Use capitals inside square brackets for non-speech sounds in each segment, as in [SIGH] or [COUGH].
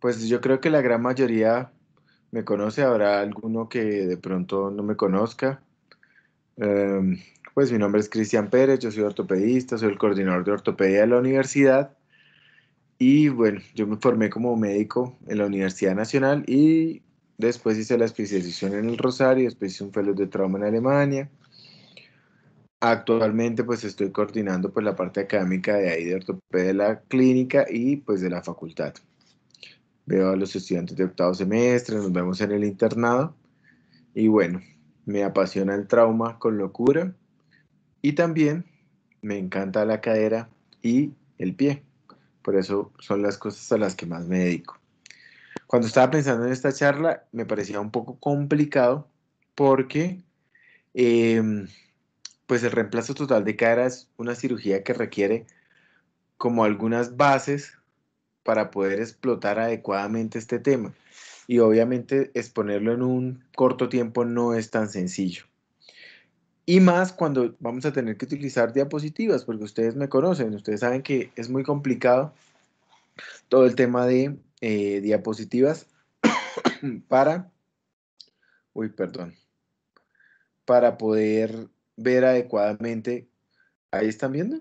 Pues yo creo que la gran mayoría me conoce, habrá alguno que de pronto no me conozca. Em, pues mi nombre es Cristian Pérez, yo soy ortopedista, soy el coordinador de ortopedia de la universidad y bueno, yo me formé como médico en la Universidad Nacional y después hice la especialización en el Rosario, después hice un fellow de trauma en Alemania. Actualmente pues estoy coordinando pues la parte académica de ahí de ortopedia de la clínica y pues de la facultad veo a los estudiantes de octavo semestre, nos vemos en el internado. Y bueno, me apasiona el trauma con locura y también me encanta la cadera y el pie. Por eso son las cosas a las que más me dedico. Cuando estaba pensando en esta charla, me parecía un poco complicado porque em, pues el reemplazo total de cadera es una cirugía que requiere como algunas bases para poder explotar adecuadamente este tema. Y obviamente exponerlo en un corto tiempo no es tan sencillo. Y más cuando vamos a tener que utilizar diapositivas, porque ustedes me conocen, ustedes saben que es muy complicado todo el tema de eh, diapositivas [COUGHS] para, uy, perdón, para poder ver adecuadamente. ¿Ahí están viendo?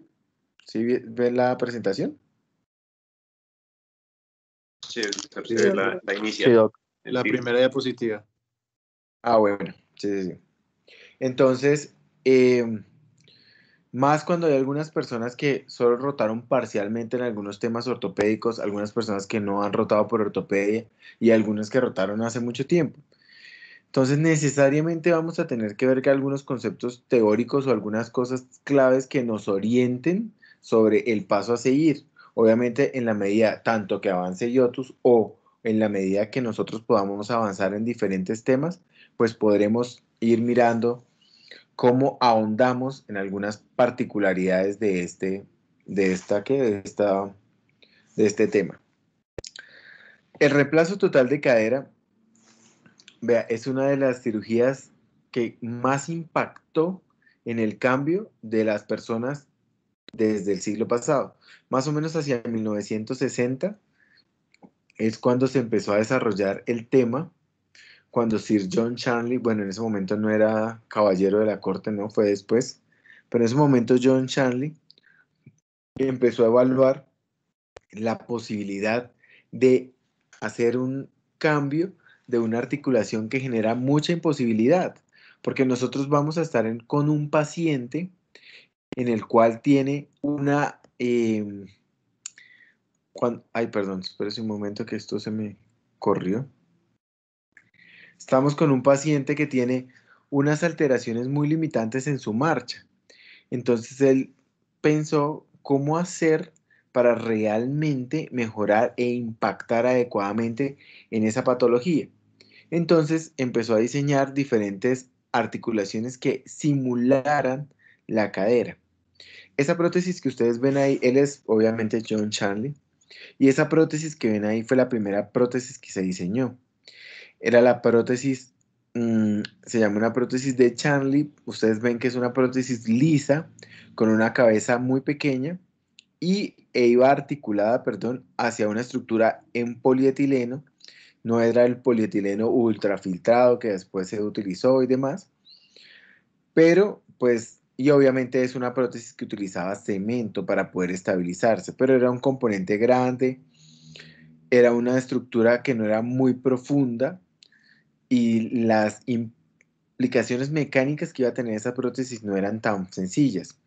¿Sí ven la presentación? la, inicial. La primera diapositiva. Ah, bueno, sí, sí. Entonces, eh, más cuando hay algunas personas que solo rotaron parcialmente en algunos temas ortopédicos, algunas personas que no han rotado por ortopedia y algunas que rotaron hace mucho tiempo. Entonces, necesariamente vamos a tener que ver que algunos conceptos teóricos o algunas cosas claves que nos orienten sobre el paso a seguir. Obviamente, en la medida tanto que avance IOTUS o en la medida que nosotros podamos avanzar en diferentes temas, pues podremos ir mirando cómo ahondamos en algunas particularidades de este, de esta, de este tema. El reemplazo total de cadera, es una de las cirugías que más impactó en el cambio de las personas desde el siglo pasado. Más o menos hacia 1960 es cuando se empezó a desarrollar el tema, cuando Sir John Charlie, bueno, en ese momento no era caballero de la corte, no, fue después, pero en ese momento John Charlie empezó a evaluar la posibilidad de hacer un cambio de una articulación que genera mucha imposibilidad, porque nosotros vamos a estar con un paciente en el cual tiene una... Em, ay, perdón, es un momento que esto se me corrió. Estamos con un paciente que tiene unas alteraciones muy limitantes en su marcha. Entonces él pensó cómo hacer para realmente mejorar e impactar adecuadamente en esa patología. Entonces empezó a diseñar diferentes articulaciones que simularan la cadera. Esa prótesis que ustedes ven ahí, él es obviamente John Charlie, y esa prótesis que ven ahí fue la primera prótesis que se diseñó. Era la prótesis, mm, se llama una prótesis de Charlie, ustedes ven que es una prótesis lisa, con una cabeza muy pequeña, y e iba articulada, perdón, hacia una estructura en polietileno, no era el polietileno ultrafiltrado que después se utilizó y demás, pero pues y obviamente es una prótesis que utilizaba cemento para poder estabilizarse, pero era un componente grande, era una estructura que no era muy profunda y las implicaciones mecánicas que iba a tener esa prótesis no eran tan sencillas.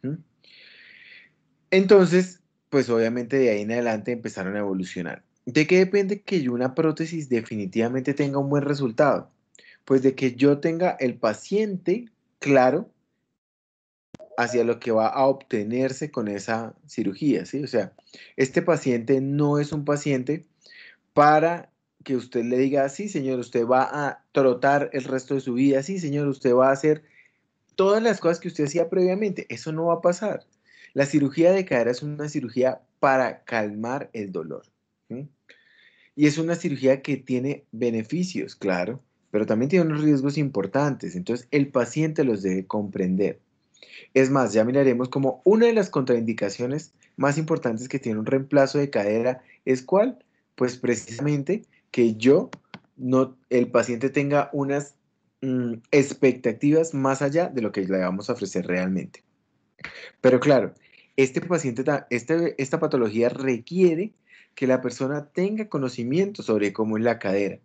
Entonces, pues obviamente de ahí en adelante empezaron a evolucionar. ¿De qué depende que una prótesis definitivamente tenga un buen resultado? Pues de que yo tenga el paciente claro hacia lo que va a obtenerse con esa cirugía, ¿sí? O sea, este paciente no es un paciente para que usted le diga, sí, señor, usted va a trotar el resto de su vida, sí, señor, usted va a hacer todas las cosas que usted hacía previamente, eso no va a pasar. La cirugía de cadera es una cirugía para calmar el dolor. Y es una cirugía que tiene beneficios, claro, pero también tiene unos riesgos importantes. Entonces, el paciente los debe comprender. Es más, ya miraremos como una de las contraindicaciones más importantes que tiene un reemplazo de cadera es cuál, pues precisamente que yo, el paciente tenga unas mm, expectativas más allá de lo que le vamos a ofrecer realmente. Pero claro, este paciente, este, esta patología requiere que la persona tenga conocimiento sobre cómo es la cadera.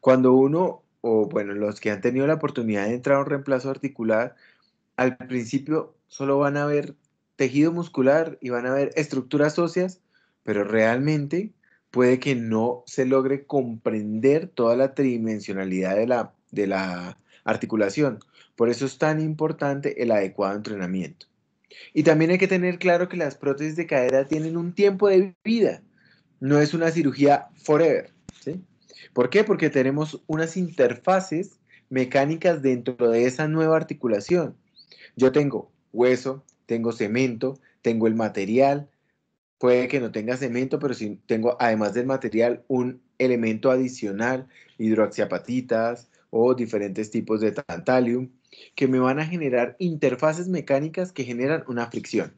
Cuando uno, o bueno, los que han tenido la oportunidad de entrar a un reemplazo articular, al principio solo van a ver tejido muscular y van a ver estructuras óseas, pero realmente puede que no se logre comprender toda la tridimensionalidad de la, de la articulación. Por eso es tan importante el adecuado entrenamiento. Y también hay que tener claro que las prótesis de cadera tienen un tiempo de vida, no es una cirugía forever. ¿sí? ¿Por qué? Porque tenemos unas interfaces mecánicas dentro de esa nueva articulación yo tengo hueso, tengo cemento, tengo el material, puede que no tenga cemento, pero si sí tengo además del material un elemento adicional, hidroxiapatitas o diferentes tipos de tantalium, que me van a generar interfaces mecánicas que generan una fricción.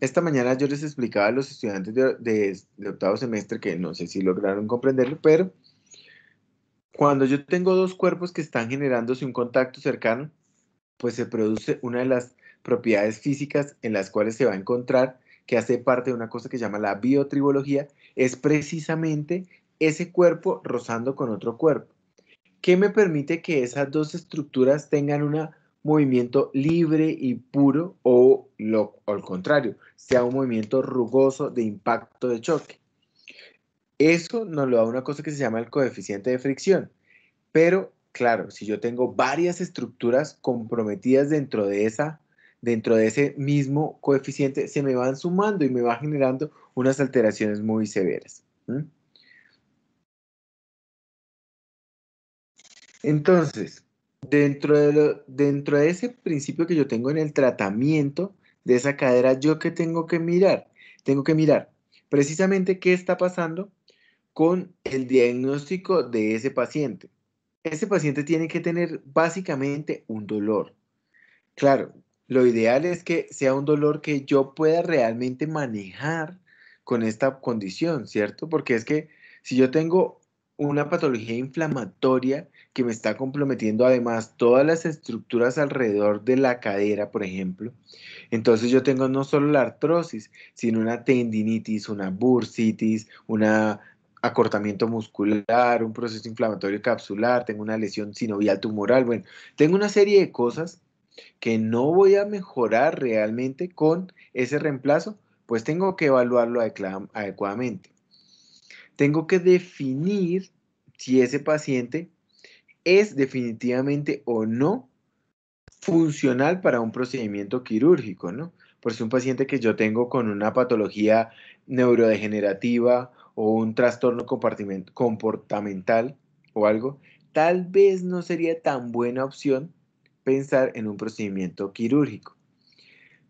Esta mañana yo les explicaba a los estudiantes de, de octavo semestre, que no sé si lograron comprenderlo, pero cuando yo tengo dos cuerpos que están generándose un contacto cercano, pues se produce una de las propiedades físicas en las cuales se va a encontrar que hace parte de una cosa que se llama la biotribología, es precisamente ese cuerpo rozando con otro cuerpo. que me permite que esas dos estructuras tengan un movimiento libre y puro o, lo, o al contrario, sea un movimiento rugoso de impacto de choque? Eso nos lo da una cosa que se llama el coeficiente de fricción, pero claro, si yo tengo varias estructuras comprometidas dentro de esa, dentro de ese mismo coeficiente, se me van sumando y me van generando unas alteraciones muy severas. Entonces, dentro de, dentro de ese principio que yo tengo en el tratamiento de esa cadera, ¿yo qué tengo que mirar? Tengo que mirar precisamente qué está pasando con el diagnóstico de ese paciente. Este paciente tiene que tener básicamente un dolor. Claro, lo ideal es que sea un dolor que yo pueda realmente manejar con esta condición, ¿cierto? Porque es que si yo tengo una patología inflamatoria que me está comprometiendo además todas las estructuras alrededor de la cadera, por ejemplo. Entonces yo tengo no solo la artrosis, sino una tendinitis, una bursitis, una acortamiento muscular, un proceso inflamatorio capsular, tengo una lesión sinovial tumoral, bueno, tengo una serie de cosas que no voy a mejorar realmente con ese reemplazo, pues tengo que evaluarlo adecuadamente. Tengo que definir si ese paciente es definitivamente o no funcional para un procedimiento quirúrgico, ¿no? Por si un paciente que yo tengo con una patología neurodegenerativa o un trastorno comportamental o algo, tal vez no sería tan buena opción pensar en un procedimiento quirúrgico.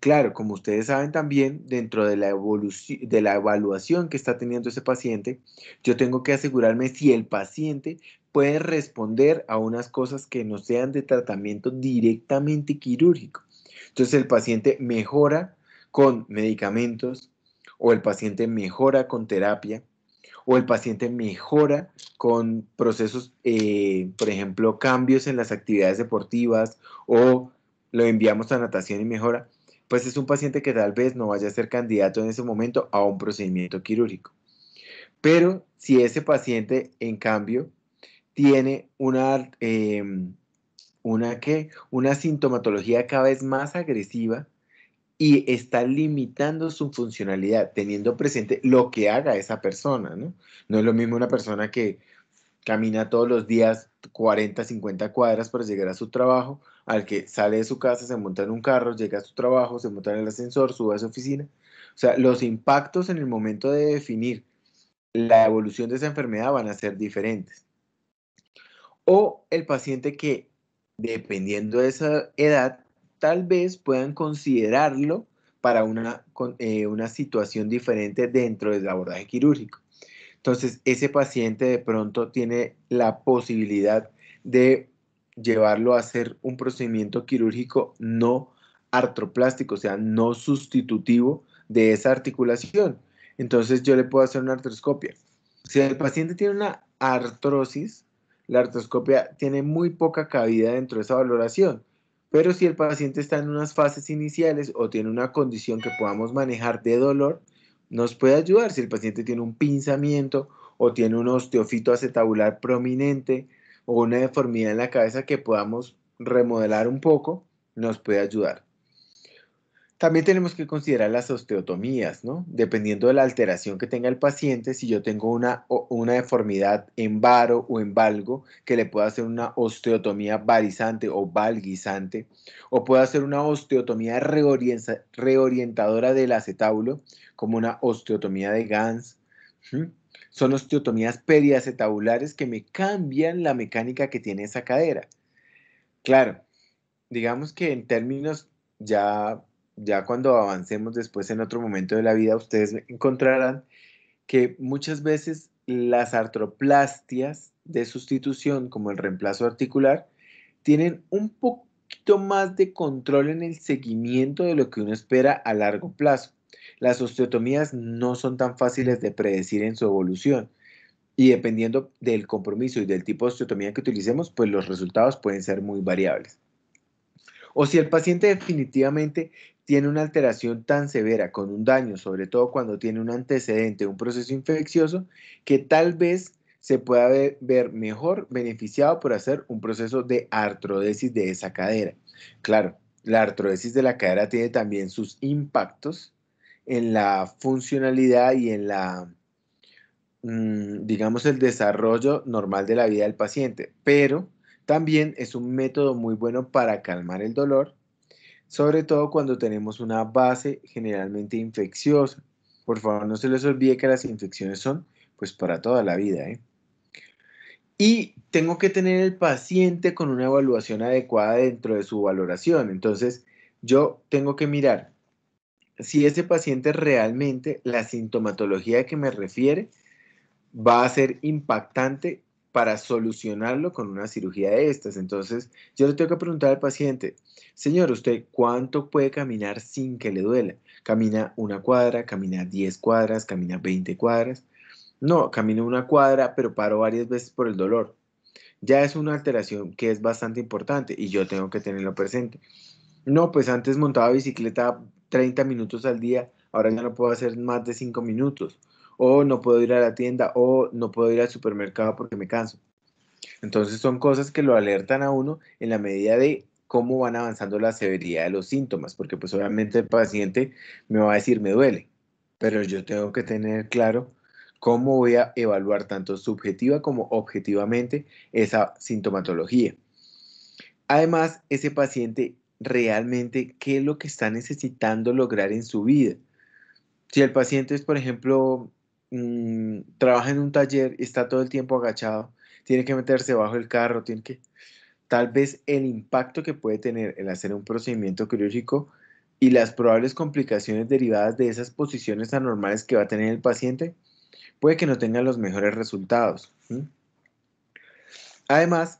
Claro, como ustedes saben también, dentro de la, evaluación que está teniendo ese paciente, yo tengo que asegurarme si el paciente puede responder a unas cosas que no sean de tratamiento directamente quirúrgico. Entonces el paciente mejora con medicamentos o el paciente mejora con terapia o el paciente mejora con procesos, eh, por ejemplo, cambios en las actividades deportivas o lo enviamos a natación y mejora, pues es un paciente que tal vez no vaya a ser candidato en ese momento a un procedimiento quirúrgico. Pero si ese paciente, en cambio, tiene una, em, una, una sintomatología cada vez más agresiva, y está limitando su funcionalidad, teniendo presente lo que haga esa persona, ¿no? es lo mismo una persona que camina todos los días 40, 50 cuadras para llegar a su trabajo, al que sale de su casa, se monta en un carro, llega a su trabajo, se monta en el ascensor, sube a su oficina. O sea, los impactos en el momento de definir la evolución de esa enfermedad van a ser diferentes. O el paciente que, dependiendo de esa edad, tal vez puedan considerarlo para eh, una, situación diferente dentro del abordaje quirúrgico. Entonces, ese paciente de pronto tiene la posibilidad de llevarlo a hacer un procedimiento quirúrgico no artroplástico, o sea, no sustitutivo de esa articulación. Entonces yo le puedo hacer una artroscopia. Si el paciente tiene una artrosis, la artroscopia tiene muy poca cabida dentro de esa valoración. Pero si el paciente está en unas fases iniciales o tiene una condición que podamos manejar de dolor, nos puede ayudar. Si el paciente tiene un pinzamiento o tiene un osteofito acetabular prominente o una deformidad en la cabeza que podamos remodelar un poco, nos puede ayudar. También tenemos que considerar las osteotomías, ¿no? Dependiendo de la alteración que tenga el paciente, si yo tengo una, una deformidad en varo o en valgo, que le pueda hacer una osteotomía varizante o valguizante, o puedo hacer una osteotomía reorientadora del acetábulo, como una osteotomía de Gans. Son osteotomías periacetabulares que me cambian la mecánica que tiene esa cadera. Claro, digamos que en términos ya ya cuando avancemos después en otro momento de la vida, ustedes encontrarán que muchas veces las artroplastias de sustitución, como el reemplazo articular, tienen un poquito más de control en el seguimiento de lo que uno espera a largo plazo. Las osteotomías no son tan fáciles de predecir en su evolución y dependiendo del compromiso y del tipo de osteotomía que utilicemos, pues los resultados pueden ser muy variables. O si el paciente definitivamente tiene una alteración tan severa con un daño, sobre todo cuando tiene un antecedente, un proceso infeccioso, que tal vez se pueda ver mejor beneficiado por hacer un proceso de artrodesis de esa cadera. Claro, la artrodesis de la cadera tiene también sus impactos en la funcionalidad y en la, mm, digamos, el desarrollo normal de la vida del paciente, pero también es un método muy bueno para calmar el dolor sobre todo cuando tenemos una base generalmente infecciosa. Por favor, no se les olvide que las infecciones son pues para toda la vida. ¿eh? Y tengo que tener el paciente con una evaluación adecuada dentro de su valoración. Entonces, yo tengo que mirar si ese paciente realmente la sintomatología que me refiere va a ser impactante para solucionarlo con una cirugía de estas. Entonces, yo le tengo que preguntar al paciente, señor, ¿usted cuánto puede caminar sin que le duela? ¿Camina una cuadra? ¿Camina 10 cuadras? ¿Camina 20 cuadras? No, camino una cuadra, pero paro varias veces por el dolor. Ya es una alteración que es bastante importante y yo tengo que tenerlo presente. No, pues antes montaba bicicleta 30 minutos al día, ahora ya no puedo hacer más de 5 minutos o no puedo ir a la tienda, o no puedo ir al supermercado porque me canso. Entonces son cosas que lo alertan a uno en la medida de cómo van avanzando la severidad de los síntomas, porque pues obviamente el paciente me va a decir me duele, pero yo tengo que tener claro cómo voy a evaluar tanto subjetiva como objetivamente esa sintomatología. Además, ese paciente realmente qué es lo que está necesitando lograr en su vida. Si el paciente es, por ejemplo, Mm, trabaja en un taller y está todo el tiempo agachado, tiene que meterse bajo el carro, tiene que... Tal vez el impacto que puede tener el hacer un procedimiento quirúrgico y las probables complicaciones derivadas de esas posiciones anormales que va a tener el paciente puede que no tenga los mejores resultados. Además,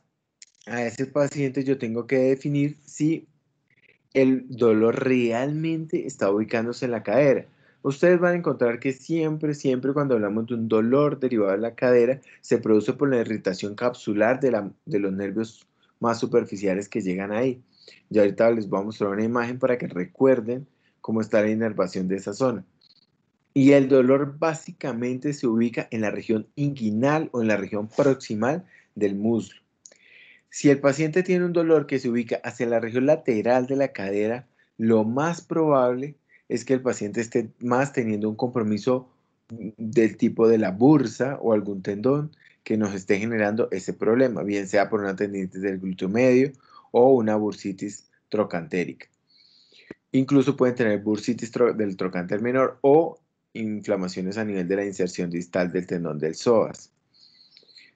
a ese paciente yo tengo que definir si el dolor realmente está ubicándose en la cadera ustedes van a encontrar que siempre, siempre cuando hablamos de un dolor derivado de la cadera, se produce por la irritación capsular de, la, de los nervios más superficiales que llegan ahí. Y ahorita les voy a mostrar una imagen para que recuerden cómo está la inervación de esa zona. Y el dolor básicamente se ubica en la región inguinal o en la región proximal del muslo. Si el paciente tiene un dolor que se ubica hacia la región lateral de la cadera, lo más probable es que el paciente esté más teniendo un compromiso del tipo de la bursa o algún tendón que nos esté generando ese problema, bien sea por una tendinitis del glúteo medio o una bursitis trocantérica. Incluso pueden tener bursitis del trocánter menor o inflamaciones a nivel de la inserción distal del tendón del psoas.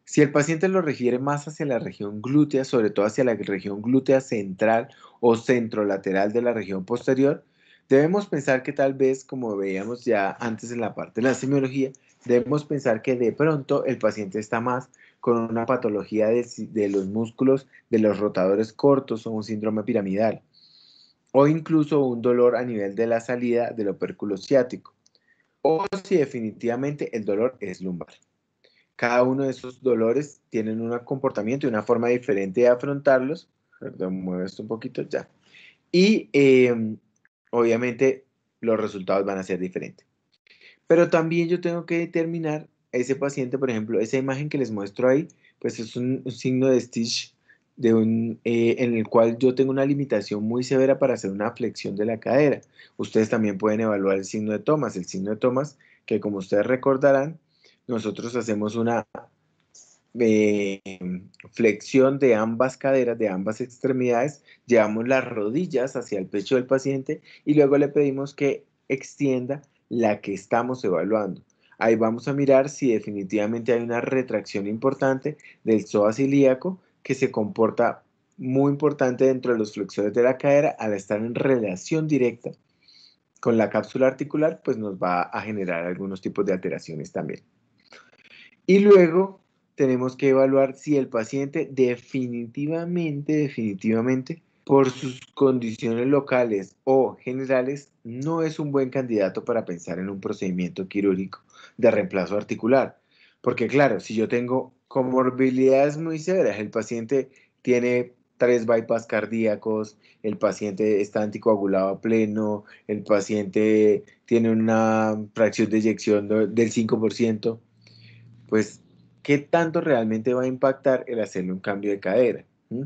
Si el paciente lo refiere más hacia la región glútea, sobre todo hacia la región glútea central o centrolateral de la región posterior, Debemos pensar que tal vez, como veíamos ya antes en la parte de la semiología, debemos pensar que de pronto el paciente está más con una patología de, de, los músculos de los rotadores cortos o un síndrome piramidal, o incluso un dolor a nivel de la salida del opérculo ciático, o si definitivamente el dolor es lumbar. Cada uno de esos dolores tienen un comportamiento y una forma diferente de afrontarlos. Perdón, mueve esto un poquito ya. Y em, obviamente los resultados van a ser diferentes. Pero también yo tengo que determinar ese paciente, por ejemplo, esa imagen que les muestro ahí, pues es un, signo de Stitch de un, eh, en el cual yo tengo una limitación muy severa para hacer una flexión de la cadera. Ustedes también pueden evaluar el signo de Thomas. El signo de Thomas, que como ustedes recordarán, nosotros hacemos una eh, flexión de ambas caderas, de ambas extremidades, llevamos las rodillas hacia el pecho del paciente y luego le pedimos que extienda la que estamos evaluando. Ahí vamos a mirar si definitivamente hay una retracción importante del psoas ilíaco que se comporta muy importante dentro de los flexores de la cadera al estar en relación directa con la cápsula articular, pues nos va a generar algunos tipos de alteraciones también. Y luego tenemos que evaluar si el paciente definitivamente, definitivamente, por sus condiciones locales o generales, no es un buen candidato para pensar en un procedimiento quirúrgico de reemplazo articular. Porque claro, si yo tengo comorbilidades muy severas, el paciente tiene tres bypass cardíacos, el paciente está anticoagulado a pleno, el paciente tiene una fracción de eyección del 5%, pues ¿Qué tanto realmente va a impactar el hacerle un cambio de cadera? ¿Mm?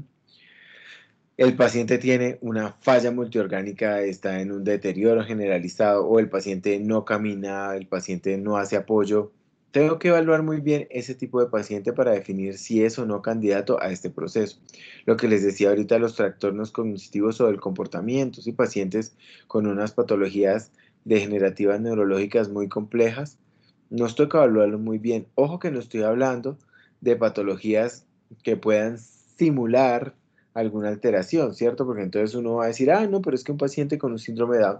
El paciente tiene una falla multiorgánica, está en un deterioro generalizado o el paciente no camina, el paciente no hace apoyo. Tengo que evaluar muy bien ese tipo de paciente para definir si es o no candidato a este proceso. Lo que les decía ahorita, los trastornos cognitivos o el comportamiento, si pacientes con unas patologías degenerativas neurológicas muy complejas, no estoy evaluarlo muy bien. Ojo que no estoy hablando de patologías que puedan simular alguna alteración, ¿cierto? Porque entonces uno va a decir, ah, no, pero es que un paciente con un síndrome de Down,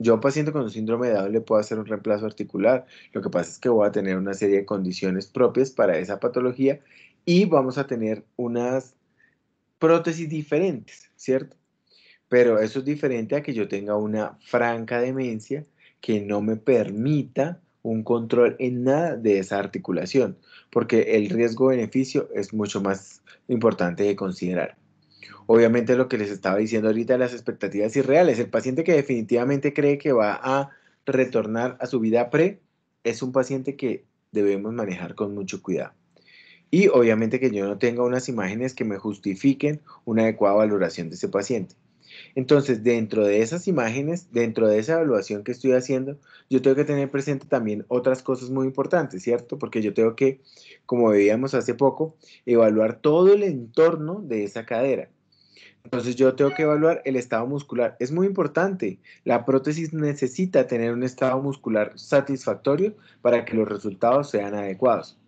yo a un paciente con un síndrome de Down le puedo hacer un reemplazo articular. Lo que pasa es que voy a tener una serie de condiciones propias para esa patología y vamos a tener unas prótesis diferentes, ¿cierto? Pero eso es diferente a que yo tenga una franca demencia que no me permita un control en nada de esa articulación, porque el riesgo-beneficio es mucho más importante de considerar. Obviamente lo que les estaba diciendo ahorita, las expectativas irreales, el paciente que definitivamente cree que va a retornar a su vida pre, es un paciente que debemos manejar con mucho cuidado. Y obviamente que yo no tenga unas imágenes que me justifiquen una adecuada valoración de ese paciente. Entonces, dentro de esas imágenes, dentro de esa evaluación que estoy haciendo, yo tengo que tener presente también otras cosas muy importantes, ¿cierto? Porque yo tengo que, como veíamos hace poco, evaluar todo el entorno de esa cadera. Entonces yo tengo que evaluar el estado muscular. Es muy importante. La prótesis necesita tener un estado muscular satisfactorio para que los resultados sean adecuados.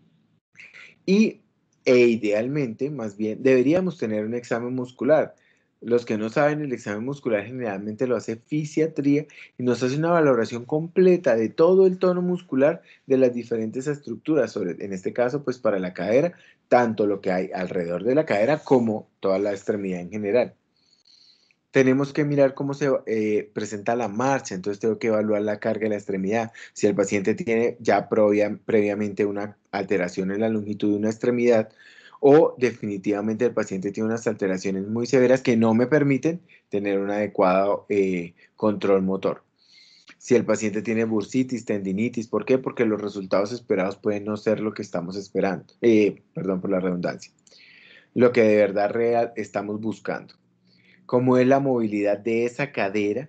Y e idealmente, más bien, deberíamos tener un examen muscular los que no saben, el examen muscular generalmente lo hace fisiatría y nos hace una valoración completa de todo el tono muscular de las diferentes estructuras, sobre, en este caso, pues para la cadera, tanto lo que hay alrededor de la cadera como toda la extremidad en general. Tenemos que mirar cómo se eh, presenta la marcha, entonces tengo que evaluar la carga de la extremidad. Si el paciente tiene ya previamente una alteración en la longitud de una extremidad, o definitivamente el paciente tiene unas alteraciones muy severas que no me permiten tener un adecuado eh, control motor. Si el paciente tiene bursitis, tendinitis, ¿por qué? Porque los resultados esperados pueden no ser lo que estamos esperando, eh, perdón por la redundancia, lo que de verdad estamos buscando. ¿cómo es la movilidad de esa cadera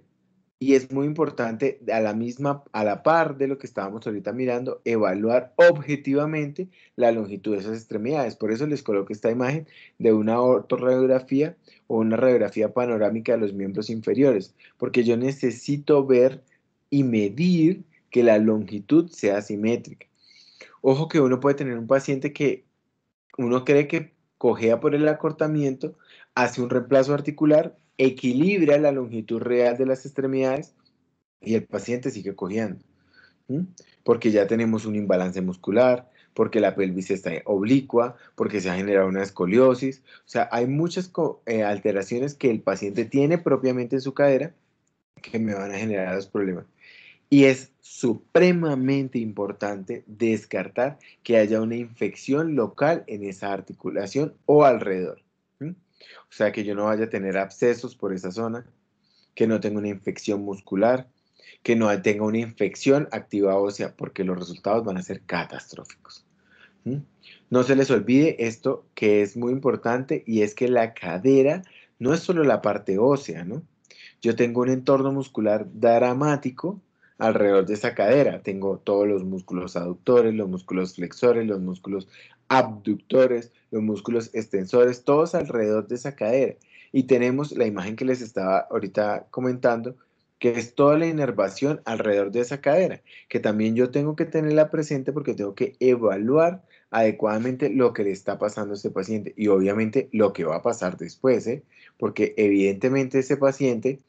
y es muy importante a la misma, a la par de lo que estábamos ahorita mirando, evaluar objetivamente la longitud de esas extremidades. Por eso les coloco esta imagen de una ortorradiografía o una radiografía panorámica de los miembros inferiores, porque yo necesito ver y medir que la longitud sea simétrica. Ojo que uno puede tener un paciente que uno cree que cojea por el acortamiento, hace un reemplazo articular equilibra la longitud real de las extremidades y el paciente sigue cogiendo, Porque ya tenemos un imbalance muscular, porque la pelvis está oblicua, porque se ha generado una escoliosis. O sea, hay muchas eh, alteraciones que el paciente tiene propiamente en su cadera que me van a generar los problemas. Y es supremamente importante descartar que haya una infección local en esa articulación o alrededor. O sea, que yo no vaya a tener abscesos por esa zona, que no tenga una infección muscular, que no tenga una infección activa ósea, porque los resultados van a ser catastróficos. ¿Mm? No se les olvide esto que es muy importante y es que la cadera no es solo la parte ósea, ¿no? Yo tengo un entorno muscular dramático alrededor de esa cadera. Tengo todos los músculos aductores, los músculos flexores, los músculos abductores, los músculos extensores, todos alrededor de esa cadera. Y tenemos la imagen que les estaba ahorita comentando, que es toda la inervación alrededor de esa cadera, que también yo tengo que tenerla presente porque tengo que evaluar adecuadamente lo que le está pasando a este paciente y obviamente lo que va a pasar después, ¿eh? porque evidentemente ese paciente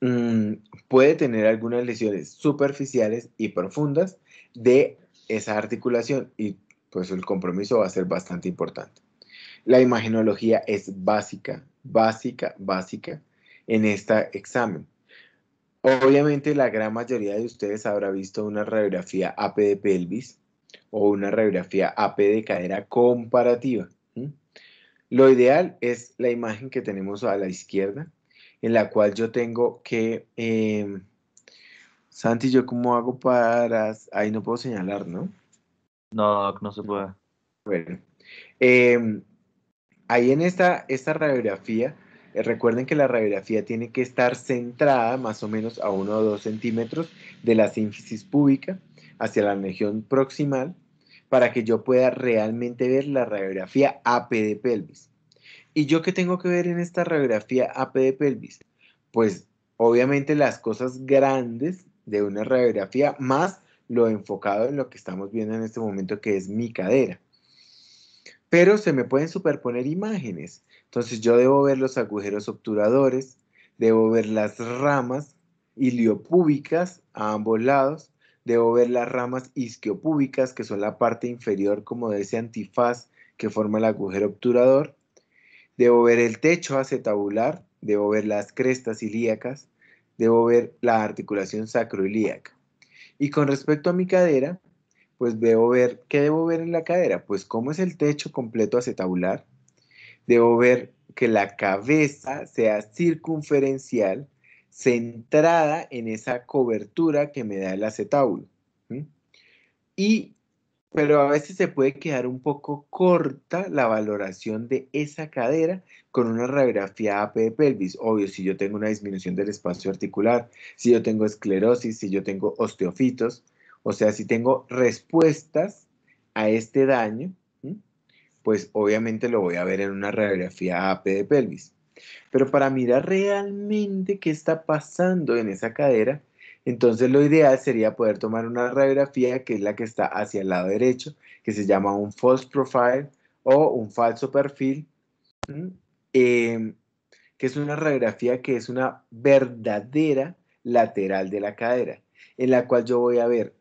mm, puede tener algunas lesiones superficiales y profundas de esa articulación y pues el compromiso va a ser bastante importante. La imagenología es básica, básica, básica en este examen. Obviamente la gran mayoría de ustedes habrá visto una radiografía AP de pelvis o una radiografía AP de cadera comparativa. Lo ideal es la imagen que tenemos a la izquierda, en la cual yo tengo que... Eh, Santi, ¿yo cómo hago para...? Ahí no puedo señalar, ¿no? No, no se puede. Bueno. Em, ahí en esta, esta radiografía, eh, recuerden que la radiografía tiene que estar centrada más o menos a uno o dos centímetros de la sínfisis púbica hacia la región proximal para que yo pueda realmente ver la radiografía AP de pelvis. ¿Y yo qué tengo que ver en esta radiografía AP de pelvis? Pues obviamente las cosas grandes de una radiografía más lo enfocado en lo que estamos viendo en este momento, que es mi cadera. Pero se me pueden superponer imágenes. Entonces yo debo ver los agujeros obturadores, debo ver las ramas iliopúbicas a ambos lados, debo ver las ramas isquiopúbicas, que son la parte inferior como de ese antifaz que forma el agujero obturador, debo ver el techo acetabular, debo ver las crestas ilíacas, debo ver la articulación sacroilíaca. Y con respecto a mi cadera, pues debo ver, ¿qué debo ver en la cadera? Pues cómo es el techo completo acetabular. Debo ver que la cabeza sea circunferencial, centrada en esa cobertura que me da el acetábulo. Y pero a veces se puede quedar un poco corta la valoración de esa cadera con una radiografía AP de pelvis. Obvio, si yo tengo una disminución del espacio articular, si yo tengo esclerosis, si yo tengo osteofitos, o sea, si tengo respuestas a este daño, pues obviamente lo voy a ver en una radiografía AP de pelvis. Pero para mirar realmente qué está pasando en esa cadera, entonces lo ideal sería poder tomar una radiografía que es la que está hacia el lado derecho, que se llama un false profile o un falso perfil, em, que es una radiografía que es una verdadera lateral de la cadera, en la cual yo voy a ver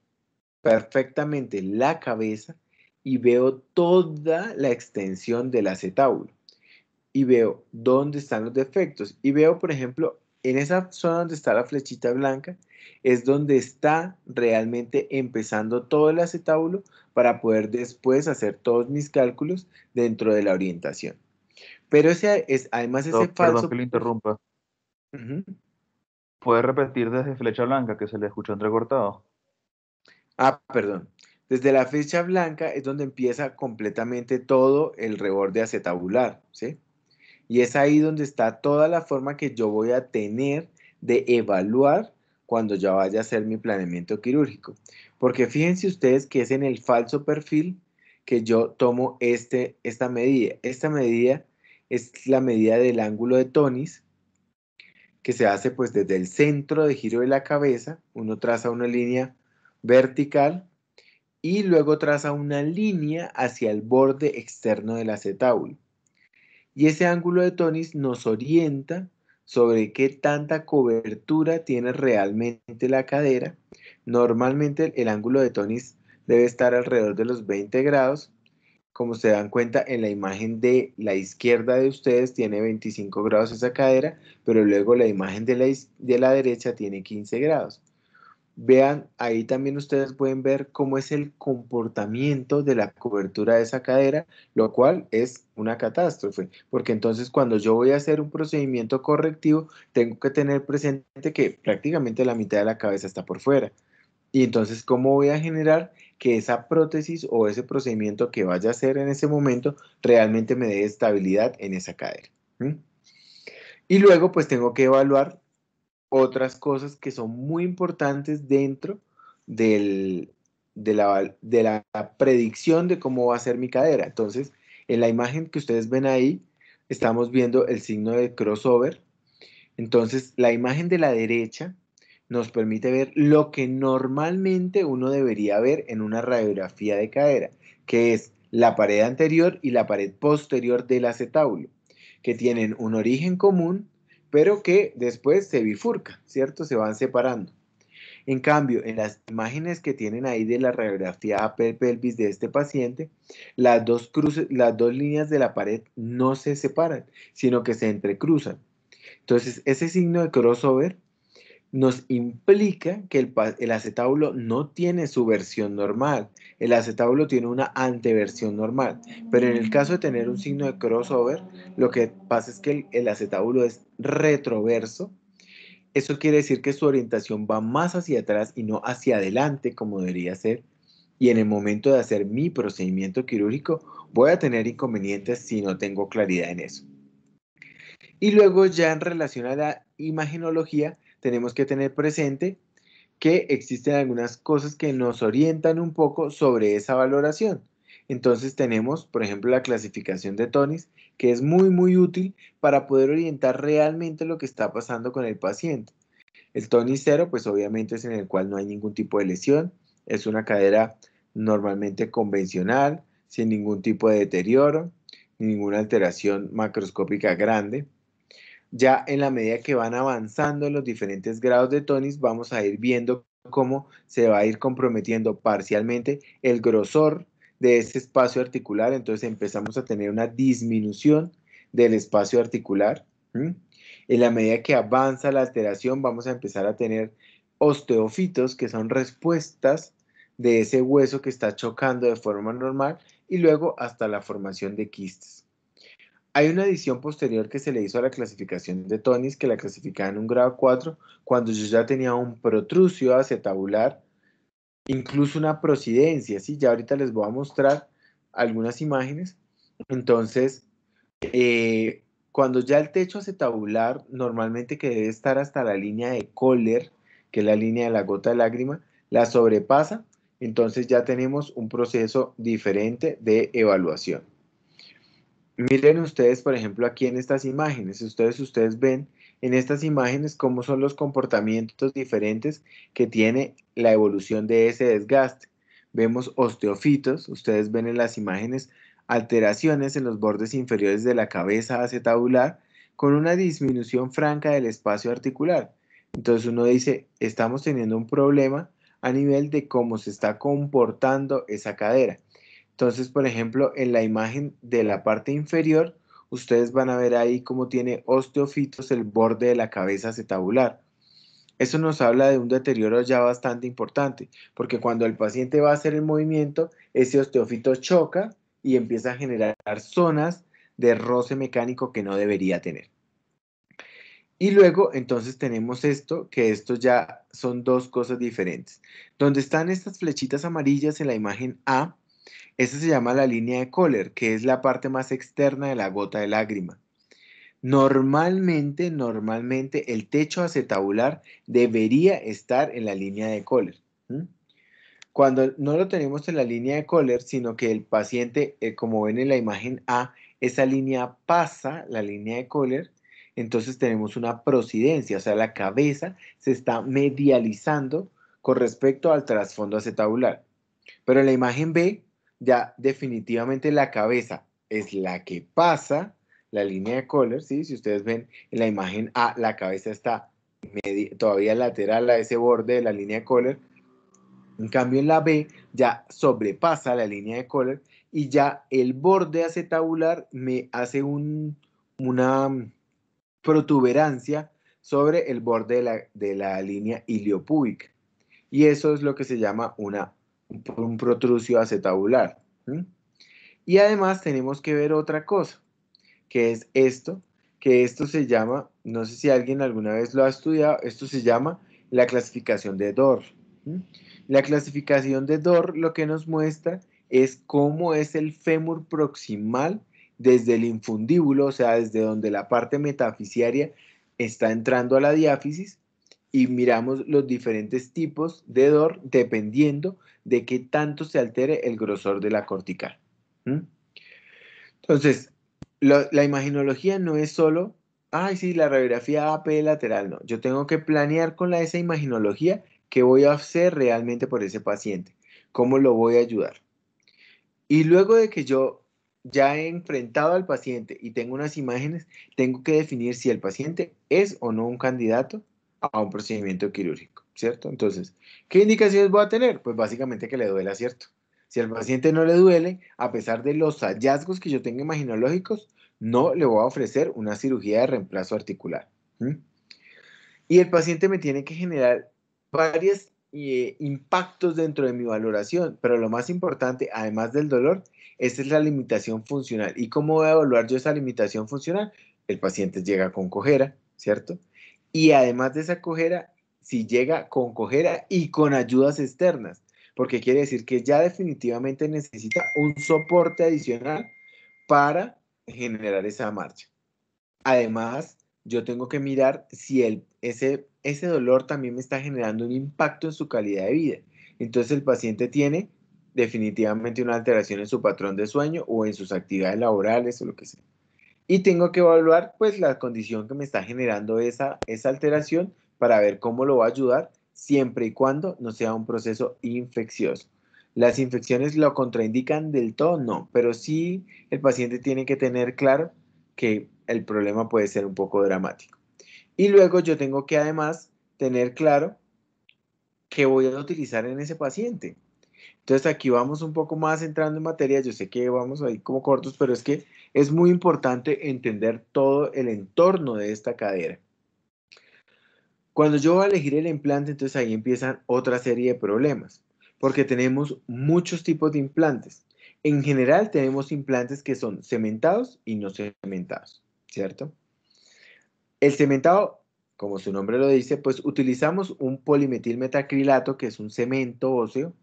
perfectamente la cabeza y veo toda la extensión del acetábulo y veo dónde están los defectos y veo, por ejemplo, en esa zona donde está la flechita blanca, es donde está realmente empezando todo el acetábulo para poder después hacer todos mis cálculos dentro de la orientación. Pero ese es, además ese falso... Perdón que lo interrumpa. ¿Puede repetir desde flecha blanca que se le escuchó entrecortado? Ah, perdón. Desde la flecha blanca es donde empieza completamente todo el reborde acetabular, ¿sí? Y es ahí donde está toda la forma que yo voy a tener de evaluar cuando ya vaya a hacer mi planeamiento quirúrgico. Porque fíjense ustedes que es en el falso perfil que yo tomo este, esta medida. Esta medida es la medida del ángulo de tonis que se hace pues desde el centro de giro de la cabeza. Uno traza una línea vertical y luego traza una línea hacia el borde externo del acetábulo. Y ese ángulo de tonis nos orienta sobre qué tanta cobertura tiene realmente la cadera. Normalmente el, ángulo de Tonis debe estar alrededor de los 20 grados. Como se dan cuenta en la imagen de la izquierda de ustedes tiene 25 grados esa cadera, pero luego la imagen de la, de la derecha tiene 15 grados. Vean, ahí también ustedes pueden ver cómo es el comportamiento de la cobertura de esa cadera, lo cual es una catástrofe, porque entonces cuando yo voy a hacer un procedimiento correctivo, tengo que tener presente que prácticamente la mitad de la cabeza está por fuera. Y entonces, ¿cómo voy a generar que esa prótesis o ese procedimiento que vaya a hacer en ese momento realmente me dé estabilidad en esa cadera? ¿Mm? Y luego, pues tengo que evaluar otras cosas que son muy importantes dentro de, la, de la predicción de cómo va a ser mi cadera. Entonces, en la imagen que ustedes ven ahí, estamos viendo el signo de crossover. Entonces, la imagen de la derecha nos permite ver lo que normalmente uno debería ver en una radiografía de cadera, que es la pared anterior y la pared posterior del acetábulo, que tienen un origen común, pero que después se bifurca, ¿cierto? Se van separando. En cambio, en las imágenes que tienen ahí de la radiografía pelvis de este paciente, las dos, las dos líneas de la pared no se separan, sino que se entrecruzan. Entonces, ese signo de crossover nos implica que el acetábulo no tiene su versión normal, el acetábulo tiene una anteversión normal, pero en el caso de tener un signo de crossover, lo que pasa es que el, acetábulo es retroverso. Eso quiere decir que su orientación va más hacia atrás y no hacia adelante como debería ser. Y en el momento de hacer mi procedimiento quirúrgico voy a tener inconvenientes si no tengo claridad en eso. Y luego ya en relación a la imagenología, tenemos que tener presente que existen algunas cosas que nos orientan un poco sobre esa valoración. Entonces tenemos, por ejemplo, la clasificación de tonis, que es muy, muy útil para poder orientar realmente lo que está pasando con el paciente. El tonis cero, pues obviamente es en el cual no hay ningún tipo de lesión, es una cadera normalmente convencional, sin ningún tipo de deterioro, ninguna alteración macroscópica grande ya en la medida que van avanzando los diferentes grados de tonis, vamos a ir viendo cómo se va a ir comprometiendo parcialmente el grosor de ese espacio articular. Entonces empezamos a tener una disminución del espacio articular. En la medida que avanza la alteración, vamos a empezar a tener osteofitos, que son respuestas de ese hueso que está chocando de forma normal, y luego hasta la formación de quistes. Hay una edición posterior que se le hizo a la clasificación de Tonis que la clasificaba en un grado 4 cuando yo ya tenía un protrusio acetabular, incluso una prosidencia, ¿sí? Ya ahorita les voy a mostrar algunas imágenes. Entonces, eh, cuando ya el techo acetabular, normalmente que debe estar hasta la línea de Kohler, que es la línea de la gota de lágrima, la sobrepasa, entonces ya tenemos un proceso diferente de evaluación. Miren ustedes, por ejemplo, aquí en estas imágenes, ustedes, ustedes ven en estas imágenes cómo son los comportamientos diferentes que tiene la evolución de ese desgaste. Vemos osteofitos, ustedes ven en las imágenes alteraciones en los bordes inferiores de la cabeza acetabular con una disminución franca del espacio articular. Entonces uno dice, estamos teniendo un problema a nivel de cómo se está comportando esa cadera. Entonces, por ejemplo, en la imagen de la parte inferior, ustedes van a ver ahí cómo tiene osteofitos el borde de la cabeza acetabular. Eso nos habla de un deterioro ya bastante importante, porque cuando el paciente va a hacer el movimiento, ese osteofito choca y empieza a generar zonas de roce mecánico que no debería tener. Y luego, entonces tenemos esto, que esto ya son dos cosas diferentes. Donde están estas flechitas amarillas en la imagen A, esta se llama la línea de Kohler, que es la parte más externa de la gota de lágrima. Normalmente, normalmente el techo acetabular debería estar en la línea de Kohler. Cuando no lo tenemos en la línea de Kohler, sino que el paciente, eh, como ven en la imagen A, esa línea pasa la línea de Kohler, entonces tenemos una procedencia, o sea, la cabeza se está medializando con respecto al trasfondo acetabular. Pero en la imagen B, ya definitivamente la cabeza es la que pasa la línea de color, Si ustedes ven en la imagen A, la cabeza está todavía lateral a ese borde de la línea de color. En cambio, en la B ya sobrepasa la línea de color y ya el borde acetabular me hace una protuberancia sobre el borde de la, de la línea iliopúbica. Y eso es lo que se llama una por un protrusio acetabular. Y además tenemos que ver otra cosa, que es esto, que esto se llama, no sé si alguien alguna vez lo ha estudiado, esto se llama la clasificación de DOR. La clasificación de DOR lo que nos muestra es cómo es el fémur proximal desde el infundíbulo, o sea, desde donde la parte metafisiaria está entrando a la diáfisis, y miramos los diferentes tipos de DOR dependiendo de qué tanto se altere el grosor de la cortical. Entonces, la imaginología no es solo, ay, sí, la radiografía AP lateral, no. Yo tengo que planear con la, esa imaginología qué voy a hacer realmente por ese paciente, cómo lo voy a ayudar. Y luego de que yo ya he enfrentado al paciente y tengo unas imágenes, tengo que definir si el paciente es o no un candidato a un procedimiento quirúrgico. ¿cierto? Entonces, ¿qué indicaciones voy a tener? Pues básicamente que le duela, ¿cierto? Si al paciente no le duele, a pesar de los hallazgos que yo tenga imaginológicos, no le voy a ofrecer una cirugía de reemplazo articular. Y el paciente me tiene que generar varios eh, impactos dentro de mi valoración, pero lo más importante, además del dolor, esa es la limitación funcional. ¿Y cómo voy a evaluar yo esa limitación funcional? El paciente llega con cojera, ¿cierto? Y además de esa cojera, si llega con cojera y con ayudas externas, porque quiere decir que ya definitivamente necesita un soporte adicional para generar esa marcha. Además, yo tengo que mirar si ese, ese dolor también me está generando un impacto en su calidad de vida. Entonces el paciente tiene definitivamente una alteración en su patrón de sueño o en sus actividades laborales o lo que sea. Y tengo que evaluar pues la condición que me está generando esa, esa alteración para ver cómo lo va a ayudar siempre y cuando no sea un proceso infeccioso. ¿Las infecciones lo contraindican del todo? No, pero sí el paciente tiene que tener claro que el problema puede ser un poco dramático. Y luego yo tengo que además tener claro qué voy a utilizar en ese paciente. Entonces aquí vamos un poco más entrando en materia, yo sé que vamos ahí como cortos, pero es que es muy importante entender todo el entorno de esta cadera. Cuando yo voy a elegir el implante, entonces ahí empiezan otra serie de problemas, porque tenemos muchos tipos de implantes. En general tenemos implantes que son cementados y no cementados, ¿cierto? El cementado, como su nombre lo dice, pues utilizamos un polimetilmetacrilato, que es un cemento óseo,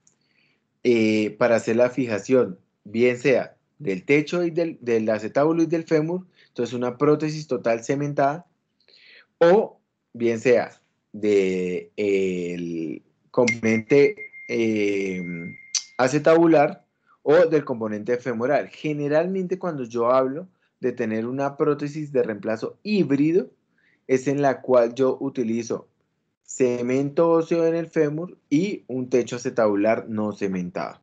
eh, para hacer la fijación, bien sea del techo y del, del acetábulo y del fémur, entonces una prótesis total cementada, o bien sea del componente em, acetabular o del componente femoral. Generalmente cuando yo hablo de tener una prótesis de reemplazo híbrido, es en la cual yo utilizo cemento óseo en el fémur y un techo acetabular no cementado.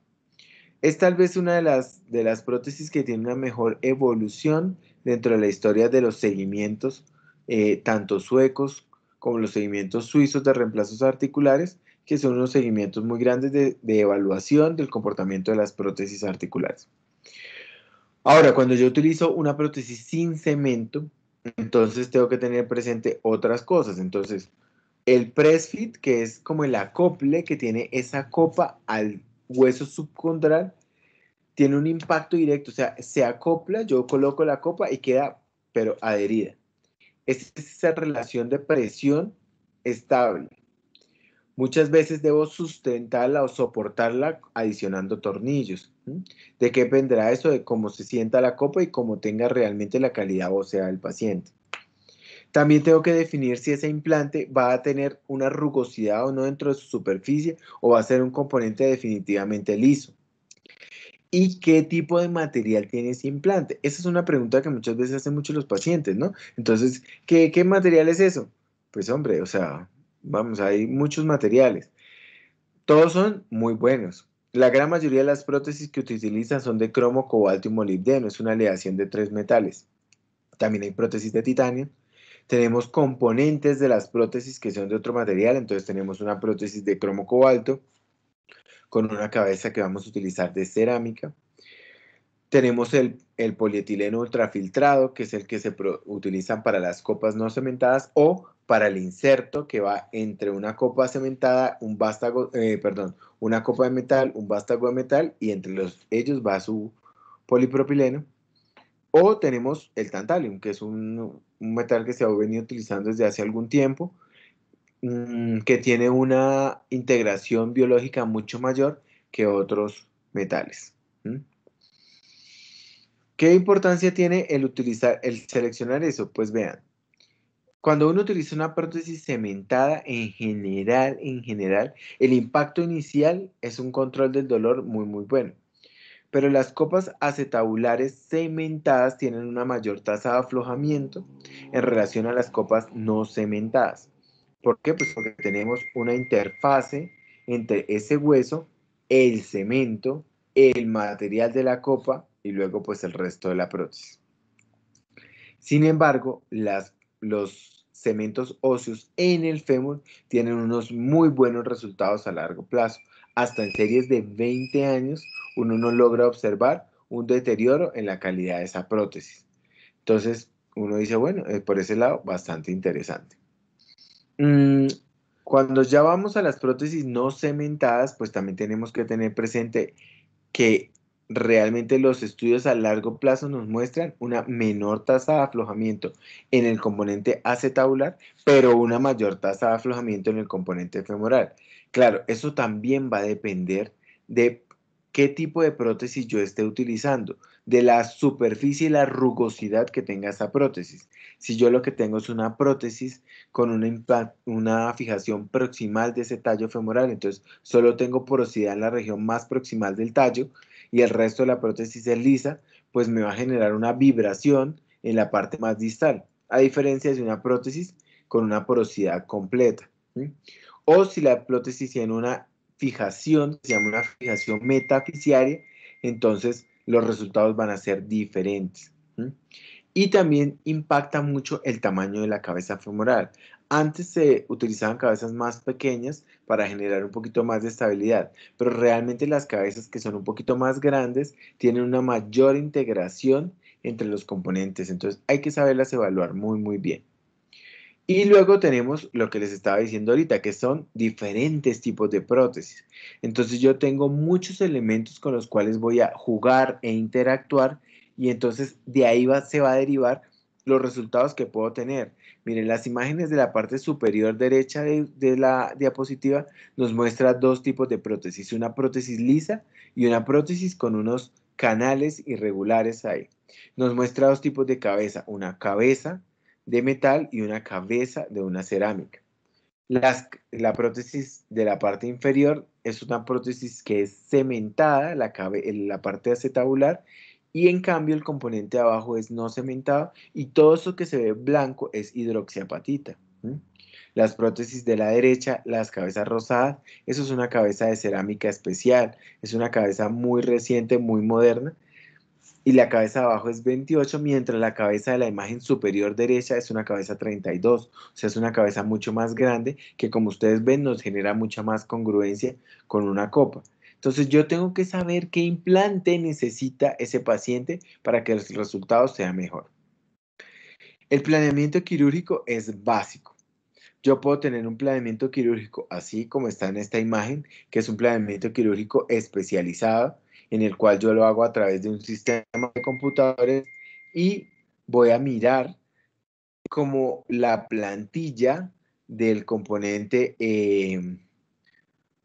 Es tal vez una de las, de las prótesis que tiene una mejor evolución dentro de la historia de los seguimientos, eh, tanto suecos como los seguimientos suizos de reemplazos articulares, que son unos seguimientos muy grandes de, evaluación del comportamiento de las prótesis articulares. Ahora, cuando yo utilizo una prótesis sin cemento, entonces tengo que tener presente otras cosas. Entonces, el press fit, que es como el acople que tiene esa copa al hueso subcondral, tiene un impacto directo, o sea, se acopla, yo coloco la copa y queda, pero adherida es esa relación de presión estable. Muchas veces debo sustentarla o soportarla adicionando tornillos. ¿De qué vendrá eso? De cómo se sienta la copa y cómo tenga realmente la calidad ósea del paciente. También tengo que definir si ese implante va a tener una rugosidad o no dentro de su superficie o va a ser un componente definitivamente liso. ¿Y qué tipo de material tiene ese implante? Esa es una pregunta que muchas veces hacen muchos los pacientes, ¿no? Entonces, ¿qué, ¿qué, material es eso? Pues hombre, o sea, vamos, hay muchos materiales. Todos son muy buenos. La gran mayoría de las prótesis que utilizan son de cromo, cobalto y molibdeno. Es una aleación de tres metales. También hay prótesis de titanio. Tenemos componentes de las prótesis que son de otro material. Entonces tenemos una prótesis de cromo cobalto, con una cabeza que vamos a utilizar de cerámica. Tenemos el, el polietileno ultrafiltrado, que es el que se utiliza utilizan para las copas no cementadas o para el inserto que va entre una copa cementada, un vástago, eh, perdón, una copa de metal, un vástago de metal y entre los, ellos va su polipropileno. O tenemos el tantalium, que es un metal que se ha venido utilizando desde hace algún tiempo, Mm, que tiene una integración biológica mucho mayor que otros metales. ¿Qué importancia tiene el utilizar, el seleccionar eso? Pues vean, cuando uno utiliza una prótesis cementada, en general, en general, el impacto inicial es un control del dolor muy, muy bueno. Pero las copas acetabulares cementadas tienen una mayor tasa de aflojamiento en relación a las copas no cementadas. ¿Por qué? Pues porque tenemos una interfase entre ese hueso, el cemento, el material de la copa y luego pues el resto de la prótesis. Sin embargo, los cementos óseos en el fémur tienen unos muy buenos resultados a largo plazo. Hasta en series de 20 años uno no logra observar un deterioro en la calidad de esa prótesis. Entonces, uno dice, bueno, eh, por ese lado, bastante interesante. Mm, cuando ya vamos a las prótesis no cementadas, pues también tenemos que tener presente que realmente los estudios a largo plazo nos muestran una menor tasa de aflojamiento en el componente acetabular, pero una mayor tasa de aflojamiento en el componente femoral. Claro, eso también va a depender de qué tipo de prótesis yo esté utilizando, de la superficie y la rugosidad que tenga esa prótesis. Si yo lo que tengo es una prótesis con una, una fijación proximal de ese tallo femoral, entonces solo tengo porosidad en la región más proximal del tallo y el resto de la prótesis es lisa, pues me va a generar una vibración en la parte más distal, a diferencia de una prótesis con una porosidad completa. O si la prótesis tiene una fijación, se llama una fijación metafisiaria, entonces los resultados van a ser diferentes. Y también impacta mucho el tamaño de la cabeza femoral. Antes se utilizaban cabezas más pequeñas para generar un poquito más de estabilidad, pero realmente las cabezas que son un poquito más grandes tienen una mayor integración entre los componentes, entonces hay que saberlas evaluar muy, muy bien. Y luego tenemos lo que les estaba diciendo ahorita, que son diferentes tipos de prótesis. Entonces yo tengo muchos elementos con los cuales voy a jugar e interactuar y entonces de ahí se va a derivar los resultados que puedo tener. Miren, las imágenes de la parte superior derecha de, de la diapositiva nos muestra dos tipos de prótesis, una prótesis lisa y una prótesis con unos canales irregulares ahí. Nos muestra dos tipos de cabeza, una cabeza de metal y una cabeza de una cerámica. la prótesis de la parte inferior es una prótesis que es cementada, la, la parte acetabular, y en cambio el componente de abajo es no cementado y todo eso que se ve blanco es hidroxiapatita. Las prótesis de la derecha, las cabezas rosadas, eso es una cabeza de cerámica especial, es una cabeza muy reciente, muy moderna, y la cabeza abajo es 28, mientras la cabeza de la imagen superior derecha es una cabeza 32. O sea, es una cabeza mucho más grande que como ustedes ven nos genera mucha más congruencia con una copa. Entonces yo tengo que saber qué implante necesita ese paciente para que el resultado sea mejor. El planeamiento quirúrgico es básico. Yo puedo tener un planeamiento quirúrgico así como está en esta imagen, que es un planeamiento quirúrgico especializado, en el cual yo lo hago a través de un sistema de computadores y voy a mirar como la plantilla del componente eh,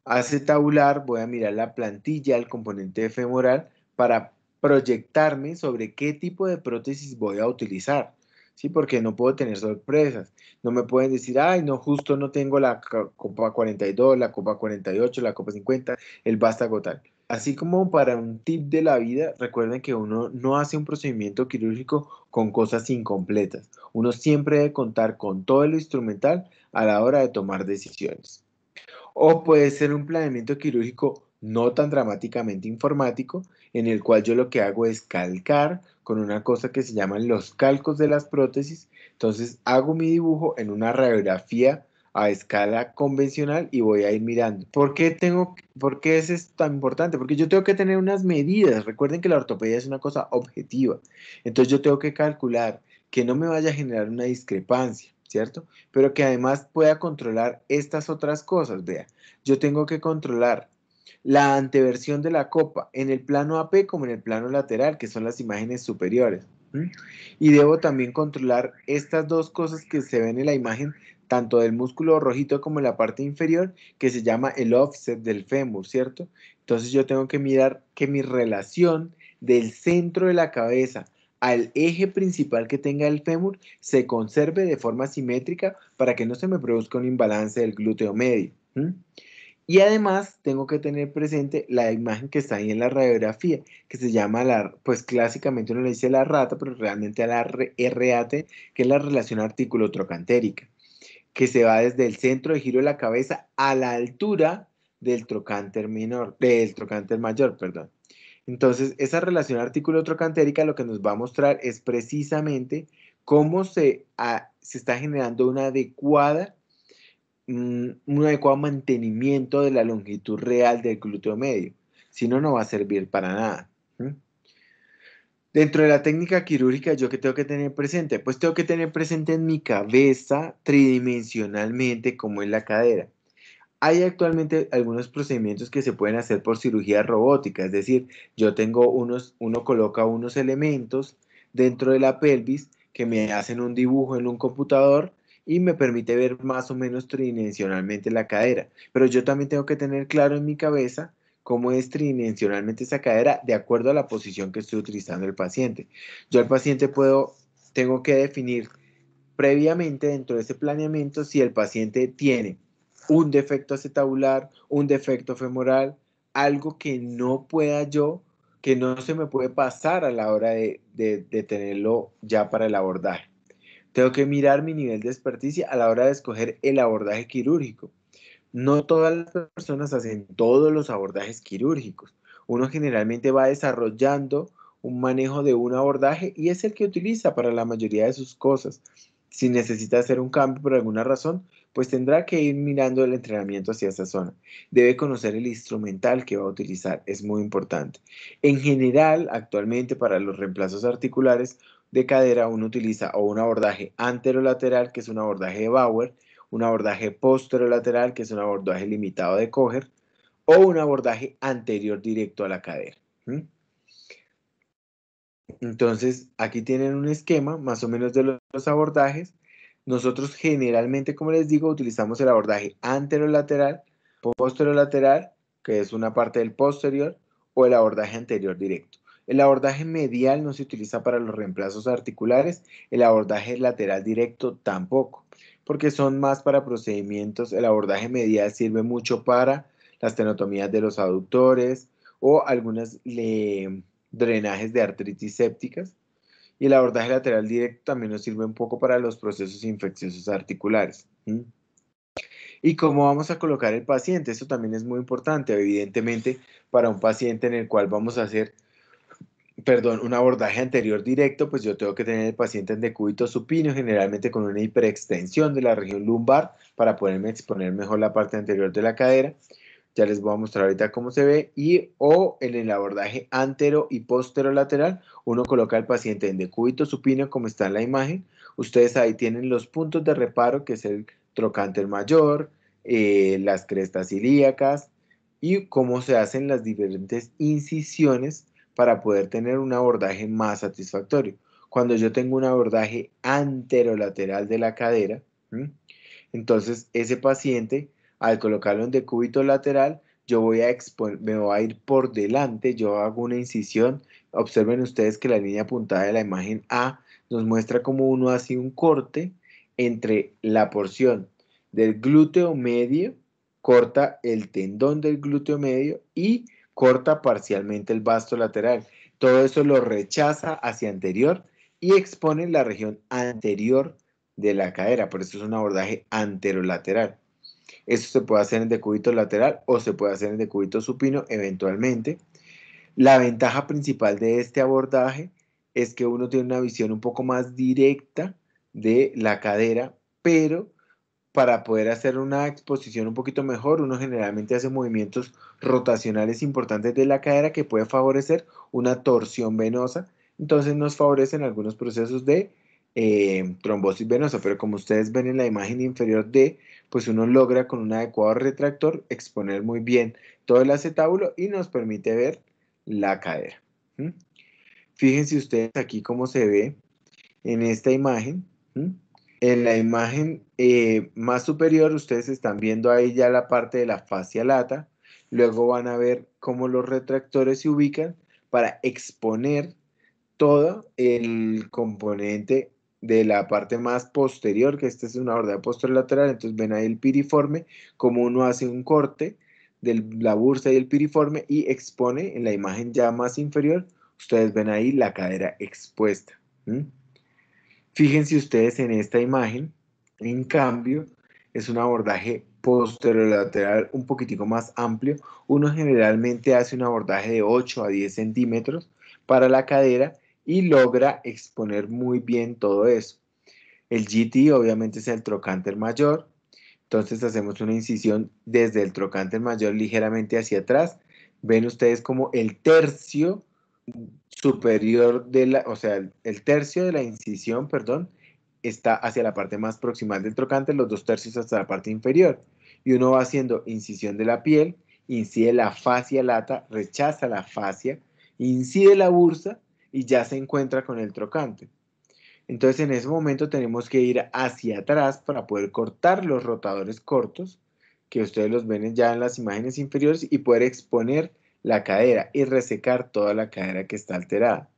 acetabular, voy a mirar la plantilla del componente femoral para proyectarme sobre qué tipo de prótesis voy a utilizar. ¿sí? Porque no puedo tener sorpresas. No me pueden decir, ay, no, justo no tengo la Copa 42, la Copa 48, la Copa 50, el vástago tal. Así como para un tip de la vida, recuerden que uno no hace un procedimiento quirúrgico con cosas incompletas. Uno siempre debe contar con todo lo instrumental a la hora de tomar decisiones. O puede ser un planeamiento quirúrgico no tan dramáticamente informático, en el cual yo lo que hago es calcar con una cosa que se llaman los calcos de las prótesis. Entonces hago mi dibujo en una radiografía a escala convencional y voy a ir mirando. ¿Por qué tengo, por qué es tan importante? Porque yo tengo que tener unas medidas. Recuerden que la ortopedia es una cosa objetiva. Entonces yo tengo que calcular que no me vaya a generar una discrepancia, ¿cierto? Pero que además pueda controlar estas otras cosas. Vea, yo tengo que controlar la anteversión de la copa en el plano AP como en el plano lateral, que son las imágenes superiores. Y debo también controlar estas dos cosas que se ven en la imagen tanto del músculo rojito como la parte inferior, que se llama el offset del fémur, ¿cierto? Entonces yo tengo que mirar que mi relación del centro de la cabeza al eje principal que tenga el fémur se conserve de forma simétrica para que no se me produzca un imbalance del glúteo medio. Y además tengo que tener presente la imagen que está ahí en la radiografía, que se llama, la, pues clásicamente uno le dice la rata, pero realmente la RAT, que es la relación artículo-trocantérica que se va desde el centro de giro de la cabeza a la altura del trocánter menor, del trocánter mayor, perdón. Entonces, esa relación artículo-trocantérica lo que nos va a mostrar es precisamente cómo se, se está generando una adecuada, mm, un adecuado mantenimiento de la longitud real del glúteo medio. Si no, no va a servir para nada. Dentro de la técnica quirúrgica, ¿yo qué tengo que tener presente? Pues tengo que tener presente en mi cabeza tridimensionalmente cómo es la cadera. Hay actualmente algunos procedimientos que se pueden hacer por cirugía robótica, es decir, yo tengo unos, uno coloca unos elementos dentro de la pelvis que me hacen un dibujo en un computador y me permite ver más o menos tridimensionalmente la cadera. Pero yo también tengo que tener claro en mi cabeza cómo es tridimensionalmente esa cadera de acuerdo a la posición que estoy utilizando el paciente. Yo al paciente puedo, tengo que definir previamente dentro de ese planeamiento si el paciente tiene un defecto acetabular, un defecto femoral, algo que no pueda yo, que no se me puede pasar a la hora de, de tenerlo ya para el abordaje. Tengo que mirar mi nivel de experticia a la hora de escoger el abordaje quirúrgico no todas las personas hacen todos los abordajes quirúrgicos. Uno generalmente va desarrollando un manejo de un abordaje y es el que utiliza para la mayoría de sus cosas. Si necesita hacer un cambio por alguna razón, pues tendrá que ir mirando el entrenamiento hacia esa zona. Debe conocer el instrumental que va a utilizar, es muy importante. En general, actualmente para los reemplazos articulares de cadera, uno utiliza un abordaje anterolateral, que es un abordaje de Bauer, un abordaje posterolateral, que es un abordaje limitado de coger, o un abordaje anterior directo a la cadera. Entonces, aquí tienen un esquema más o menos de los abordajes. Nosotros generalmente, como les digo, utilizamos el abordaje anterolateral, posterolateral, que es una parte del posterior, o el abordaje anterior directo. El abordaje medial no se utiliza para los reemplazos articulares, el abordaje lateral directo tampoco porque son más para procedimientos. El abordaje medial sirve mucho para las tenotomías de los aductores o algunos drenajes de artritis sépticas. Y el abordaje lateral directo también nos sirve un poco para los procesos infecciosos articulares. y cómo vamos a colocar el paciente. Esto también es muy importante, evidentemente, para un paciente en el cual vamos a hacer perdón, un abordaje anterior directo, pues yo tengo que tener el paciente en decúbito supino, generalmente con una hiperextensión de la región lumbar para poderme exponer mejor la parte anterior de la cadera. Ya les voy a mostrar ahorita cómo se ve. Y o en el abordaje antero y posterolateral, uno coloca al paciente en decúbito supino como está en la imagen. Ustedes ahí tienen los puntos de reparo, que es el trocánter mayor, eh, las crestas ilíacas y cómo se hacen las diferentes incisiones para poder tener un abordaje más satisfactorio. Cuando yo tengo un abordaje anterolateral de la cadera, entonces ese paciente, al colocarlo en decúbito lateral, yo voy a me voy a ir por delante, yo hago una incisión. Observen ustedes que la línea apuntada de la imagen A nos muestra cómo uno hace un corte entre la porción del glúteo medio, corta el tendón del glúteo medio y corta parcialmente el vasto lateral. Todo eso lo rechaza hacia anterior y expone la región anterior de la cadera. Por eso es un abordaje anterolateral. Eso se puede hacer en decúbito lateral o se puede hacer en decúbito supino eventualmente. La ventaja principal de este abordaje es que uno tiene una visión un poco más directa de la cadera, pero para poder hacer una exposición un poquito mejor, uno generalmente hace movimientos rotacionales importantes de la cadera que puede favorecer una torsión venosa. Entonces nos favorecen algunos procesos de eh, trombosis venosa, pero como ustedes ven en la imagen inferior D, pues uno logra con un adecuado retractor exponer muy bien todo el acetábulo y nos permite ver la cadera. Fíjense ustedes aquí cómo se ve en esta imagen en la imagen eh, más superior ustedes están viendo ahí ya la parte de la fascia lata. Luego van a ver cómo los retractores se ubican para exponer todo el componente de la parte más posterior, que esta es una posterior lateral. entonces ven ahí el piriforme, como uno hace un corte de la bursa y el piriforme y expone en la imagen ya más inferior, ustedes ven ahí la cadera expuesta. Fíjense ustedes en esta imagen, en cambio, es un abordaje posterolateral un poquitico más amplio. Uno generalmente hace un abordaje de 8 a 10 centímetros para la cadera y logra exponer muy bien todo eso. El GT obviamente es el trocánter mayor, entonces hacemos una incisión desde el trocánter mayor ligeramente hacia atrás. Ven ustedes como el tercio superior de la, o sea, el tercio de la incisión, perdón, está hacia la parte más proximal del trocante, los dos tercios hasta la parte inferior. Y uno va haciendo incisión de la piel, incide la fascia lata, rechaza la fascia, incide la bursa y ya se encuentra con el trocante. Entonces en ese momento tenemos que ir hacia atrás para poder cortar los rotadores cortos, que ustedes los ven ya en las imágenes inferiores, y poder exponer la cadera y resecar toda la cadera que está alterada,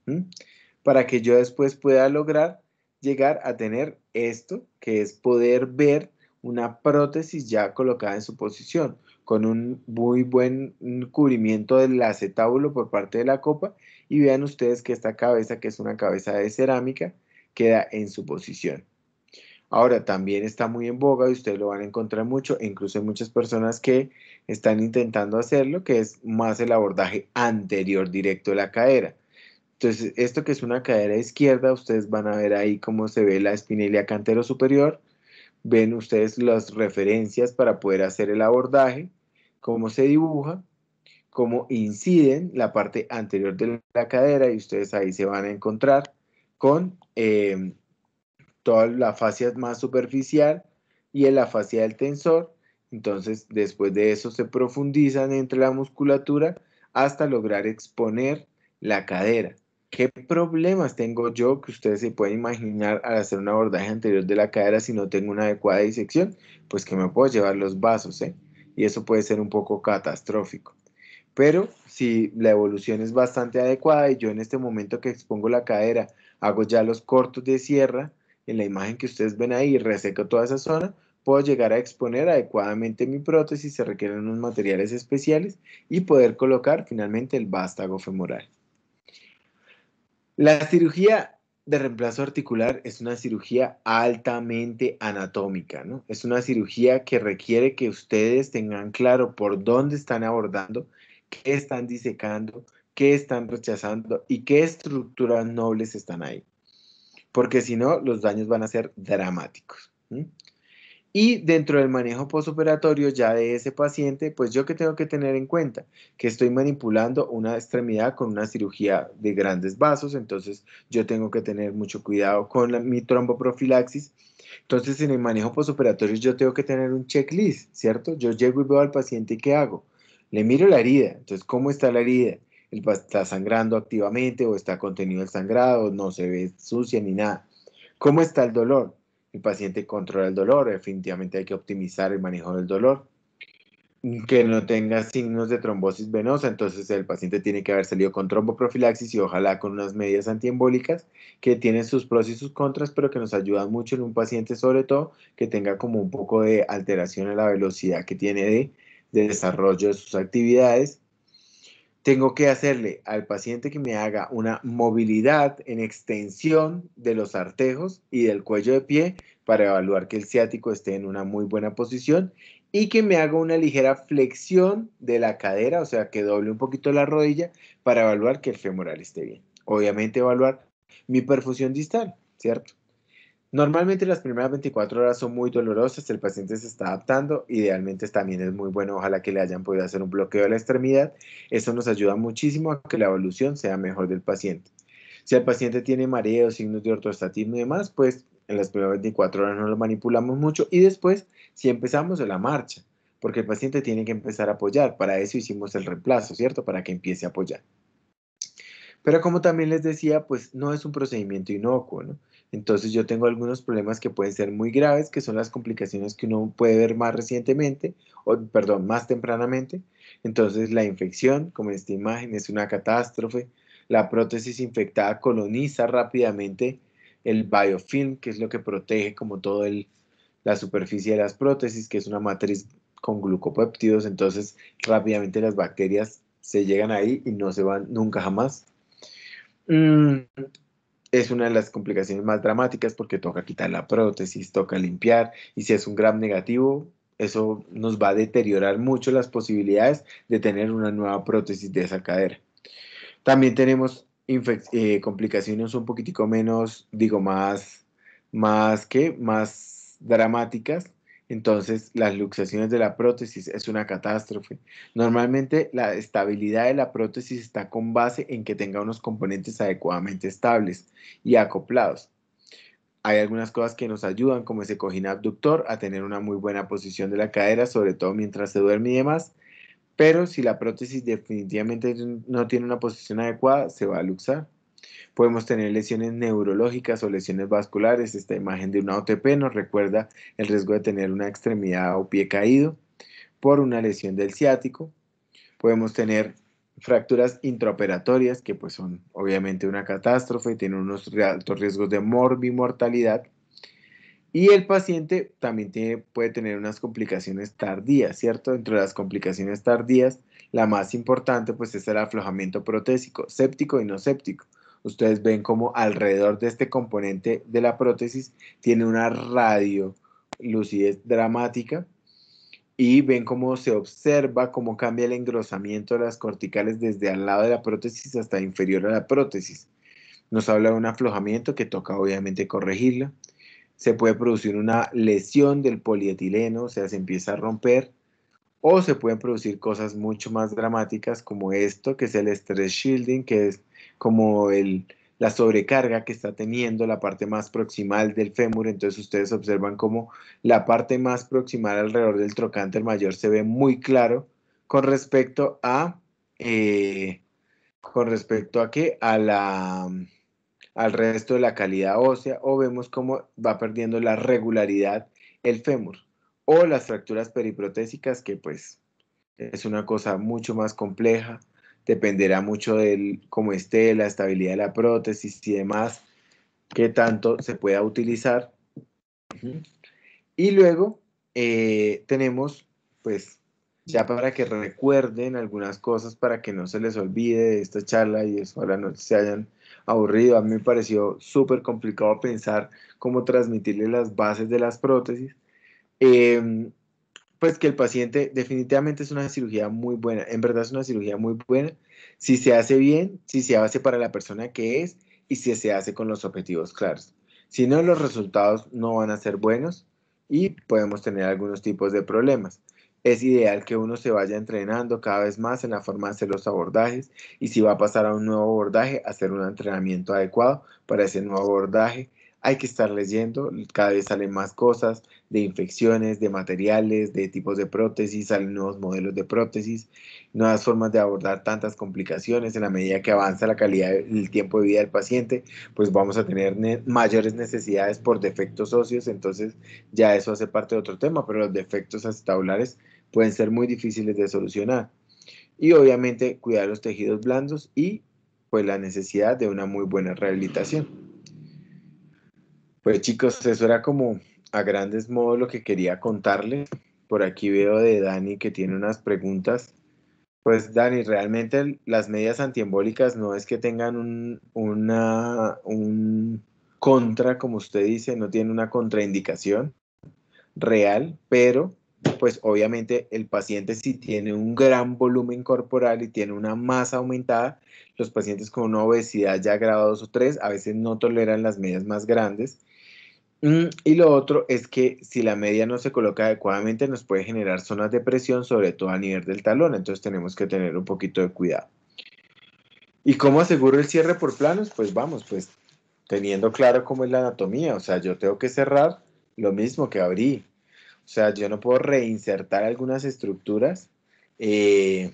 para que yo después pueda lograr llegar a tener esto, que es poder ver una prótesis ya colocada en su posición, con un muy buen mm, cubrimiento del acetábulo por parte de la copa, y vean ustedes que esta cabeza, que es una cabeza de cerámica, queda en su posición. Ahora, también está muy en boga y ustedes lo van a encontrar mucho, e incluso hay muchas personas que están intentando hacerlo, que es más el abordaje anterior directo de la cadera. Entonces, esto que es una cadera izquierda, ustedes van a ver ahí cómo se ve la espinilla cantero superior. Ven ustedes las referencias para poder hacer el abordaje, cómo se dibuja, cómo inciden la parte anterior de la cadera y ustedes ahí se van a encontrar con eh, toda la fascia más superficial y en la fascia del tensor entonces, después de eso se profundizan entre la musculatura hasta lograr exponer la cadera. ¿Qué problemas tengo yo que ustedes se pueden imaginar al hacer un abordaje anterior de la cadera si no tengo una adecuada disección? Pues que me puedo llevar los vasos, ¿eh? Y eso puede ser un poco catastrófico. Pero si la evolución es bastante adecuada y yo en este momento que expongo la cadera hago ya los cortos de sierra, en la imagen que ustedes ven ahí, reseco toda esa zona, puedo llegar a exponer adecuadamente mi prótesis, se requieren unos materiales especiales y poder colocar finalmente el vástago femoral. La cirugía de reemplazo articular es una cirugía altamente anatómica, ¿no? Es una cirugía que requiere que ustedes tengan claro por dónde están abordando, qué están disecando, qué están rechazando y qué estructuras nobles están ahí. Porque si no, los daños van a ser dramáticos. Y dentro del manejo postoperatorio ya de ese paciente, pues yo que tengo que tener en cuenta que estoy manipulando una extremidad con una cirugía de grandes vasos, entonces yo tengo que tener mucho cuidado con mi tromboprofilaxis. Entonces en el manejo postoperatorio yo tengo que tener un checklist, ¿cierto? Yo llego y veo al paciente y ¿qué hago? Le miro la herida, entonces ¿cómo está la herida? ¿Está sangrando activamente o está contenido el sangrado? ¿No se ve sucia ni nada? ¿Cómo está el dolor? el paciente controla el dolor. Definitivamente hay que optimizar el manejo del dolor. Que no tenga signos de trombosis venosa, entonces el paciente tiene que haber salido con tromboprofilaxis y ojalá con unas medidas antiembólicas que tienen sus pros y sus contras, pero que nos ayudan mucho en un paciente, sobre todo que tenga como un poco de alteración en la velocidad que tiene de, desarrollo de sus actividades tengo que hacerle al paciente que me haga una movilidad en extensión de los artejos y del cuello de pie para evaluar que el ciático esté en una muy buena posición y que me haga una ligera flexión de la cadera, o sea, que doble un poquito la rodilla para evaluar que el femoral esté bien. Obviamente evaluar mi perfusión distal, ¿cierto? Normalmente las primeras 24 horas son muy dolorosas, el paciente se está adaptando, idealmente también es muy bueno, ojalá que le hayan podido hacer un bloqueo de la extremidad, eso nos ayuda muchísimo a que la evolución sea mejor del paciente. Si el paciente tiene mareos, signos de ortostatismo y demás, pues en las primeras 24 horas no lo manipulamos mucho y después si empezamos la marcha, porque el paciente tiene que empezar a apoyar, para eso hicimos el reemplazo, ¿cierto? Para que empiece a apoyar. Pero como también les decía, pues no es un procedimiento inocuo, ¿no? Entonces yo tengo algunos problemas que pueden ser muy graves, que son las complicaciones que uno puede ver más recientemente, o perdón, más tempranamente. Entonces la infección, como en esta imagen, es una catástrofe. La prótesis infectada coloniza rápidamente el biofilm, que es lo que protege como toda la superficie de las prótesis, que es una matriz con glucopéptidos. Entonces rápidamente las bacterias se llegan ahí y no se van nunca jamás. Mm. es una de las complicaciones más dramáticas porque toca quitar la prótesis, toca limpiar y si es un gram negativo, eso nos va a deteriorar mucho las posibilidades de tener una nueva prótesis de esa cadera. También tenemos eh, complicaciones un poquitico menos, digo, más, más que, más dramáticas, entonces, las luxaciones de la prótesis es una catástrofe. Normalmente, la estabilidad de la prótesis está con base en que tenga unos componentes adecuadamente estables y acoplados. Hay algunas cosas que nos ayudan, como ese cojín abductor, a tener una muy buena posición de la cadera, sobre todo mientras se duerme y demás. Pero si la prótesis definitivamente no tiene una posición adecuada, se va a luxar. Podemos tener lesiones neurológicas o lesiones vasculares. Esta imagen de una OTP nos recuerda el riesgo de tener una extremidad o pie caído por una lesión del ciático. Podemos tener fracturas intraoperatorias, que pues son obviamente una catástrofe, y tienen unos altos riesgos de morbimortalidad. Y el paciente también tiene, puede tener unas complicaciones tardías, ¿cierto? Entre las complicaciones tardías, la más importante pues es el aflojamiento protésico, séptico y no séptico ustedes ven cómo alrededor de este componente de la prótesis tiene una radio lucidez dramática y ven cómo se observa cómo cambia el engrosamiento de las corticales desde al lado de la prótesis hasta inferior a la prótesis. Nos habla de un aflojamiento que toca obviamente corregirla. Se puede producir una lesión del polietileno, o sea, se empieza a romper. O se pueden producir cosas mucho más dramáticas como esto, que es el stress shielding, que es como la sobrecarga que está teniendo la parte más proximal del fémur, entonces ustedes observan como la parte más proximal alrededor del trocánter mayor se ve muy claro con respecto a, que eh, con respecto a qué, al resto de la calidad ósea, o vemos cómo va perdiendo la regularidad el fémur, o las fracturas periprotésicas, que pues es una cosa mucho más compleja, dependerá mucho de cómo esté, la estabilidad de la prótesis y demás, qué tanto se pueda utilizar. Y luego eh, tenemos, pues, ya para que recuerden algunas cosas, para que no se les olvide de esta charla y eso ahora no se hayan aburrido. A mí me pareció súper complicado pensar cómo transmitirle las bases de las prótesis. Em, pues que el paciente definitivamente es una cirugía muy buena, en verdad es una cirugía muy buena, si se hace bien, si se hace para la persona que es y si se hace con los objetivos claros. Si no, los resultados no van a ser buenos y podemos tener algunos tipos de problemas. Es ideal que uno se vaya entrenando cada vez más en la forma de hacer los abordajes y si va a pasar a un nuevo abordaje, hacer un entrenamiento adecuado para ese nuevo abordaje hay que estar leyendo, cada vez salen más cosas de infecciones, de materiales, de tipos de prótesis, salen nuevos modelos de prótesis, nuevas formas de abordar tantas complicaciones en la medida que avanza la calidad del tiempo de vida del paciente, pues vamos a tener mayores necesidades por defectos óseos, entonces ya eso hace parte de otro tema, pero los defectos acetabulares pueden ser muy difíciles de solucionar. Y obviamente cuidar los tejidos blandos y pues la necesidad de una muy buena rehabilitación. Pues chicos, eso era como a grandes modos lo que quería contarles. Por aquí veo de Dani que tiene unas preguntas. Pues Dani, realmente las medidas antiembólicas no es que tengan un, una, un contra, como usted dice, no tiene una contraindicación real, pero pues obviamente el paciente si tiene un gran volumen corporal y tiene una masa aumentada, los pacientes con una obesidad ya grado 2 o 3 a veces no toleran las medias más grandes Mm, y lo otro es que si la media no se coloca adecuadamente nos puede generar zonas de presión, sobre todo a nivel del talón, entonces tenemos que tener un poquito de cuidado. ¿Y cómo aseguro el cierre por planos? Pues vamos, pues teniendo claro cómo es la anatomía, o sea, yo tengo que cerrar lo mismo que abrí, o sea, yo no puedo reinsertar algunas estructuras eh,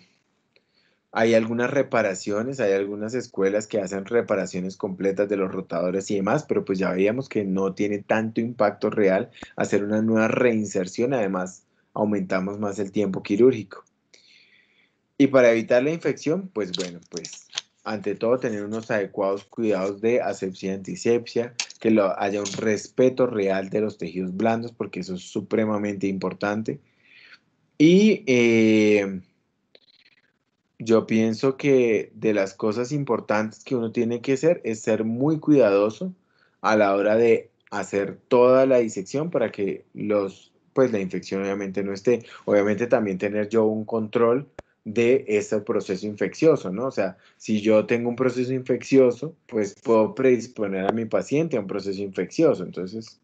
hay algunas reparaciones, hay algunas escuelas que hacen reparaciones completas de los rotadores y demás, pero pues ya veíamos que no tiene tanto impacto real hacer una nueva reinserción, además aumentamos más el tiempo quirúrgico. Y para evitar la infección, pues bueno, pues ante todo tener unos adecuados cuidados de asepsia y antisepsia, que lo, haya un respeto real de los tejidos blandos, porque eso es supremamente importante. Y eh, yo pienso que de las cosas importantes que uno tiene que hacer es ser muy cuidadoso a la hora de hacer toda la disección para que los pues la infección obviamente no esté. Obviamente también tener yo un control de ese proceso infeccioso, ¿no? O sea, si yo tengo un proceso infeccioso, pues puedo predisponer a mi paciente a un proceso infeccioso. Entonces,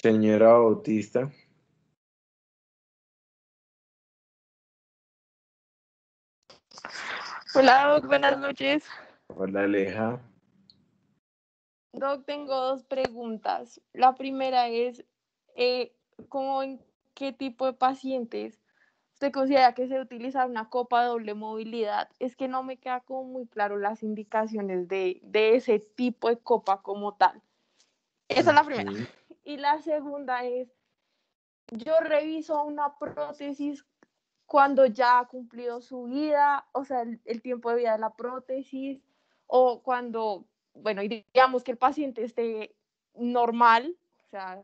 señora Bautista. Hola, Doc, buenas noches. Hola, Aleja. Doc, tengo dos preguntas. La primera es, eh, en qué tipo de pacientes usted considera que se utiliza una copa de doble movilidad? Es que no me queda como muy claro las indicaciones de, de ese tipo de copa como tal. Esa es la primera. Y la segunda es, yo reviso una prótesis cuando ya ha cumplido su vida, o sea, el, tiempo de vida de la prótesis, o cuando, bueno, digamos que el paciente esté normal, o sea,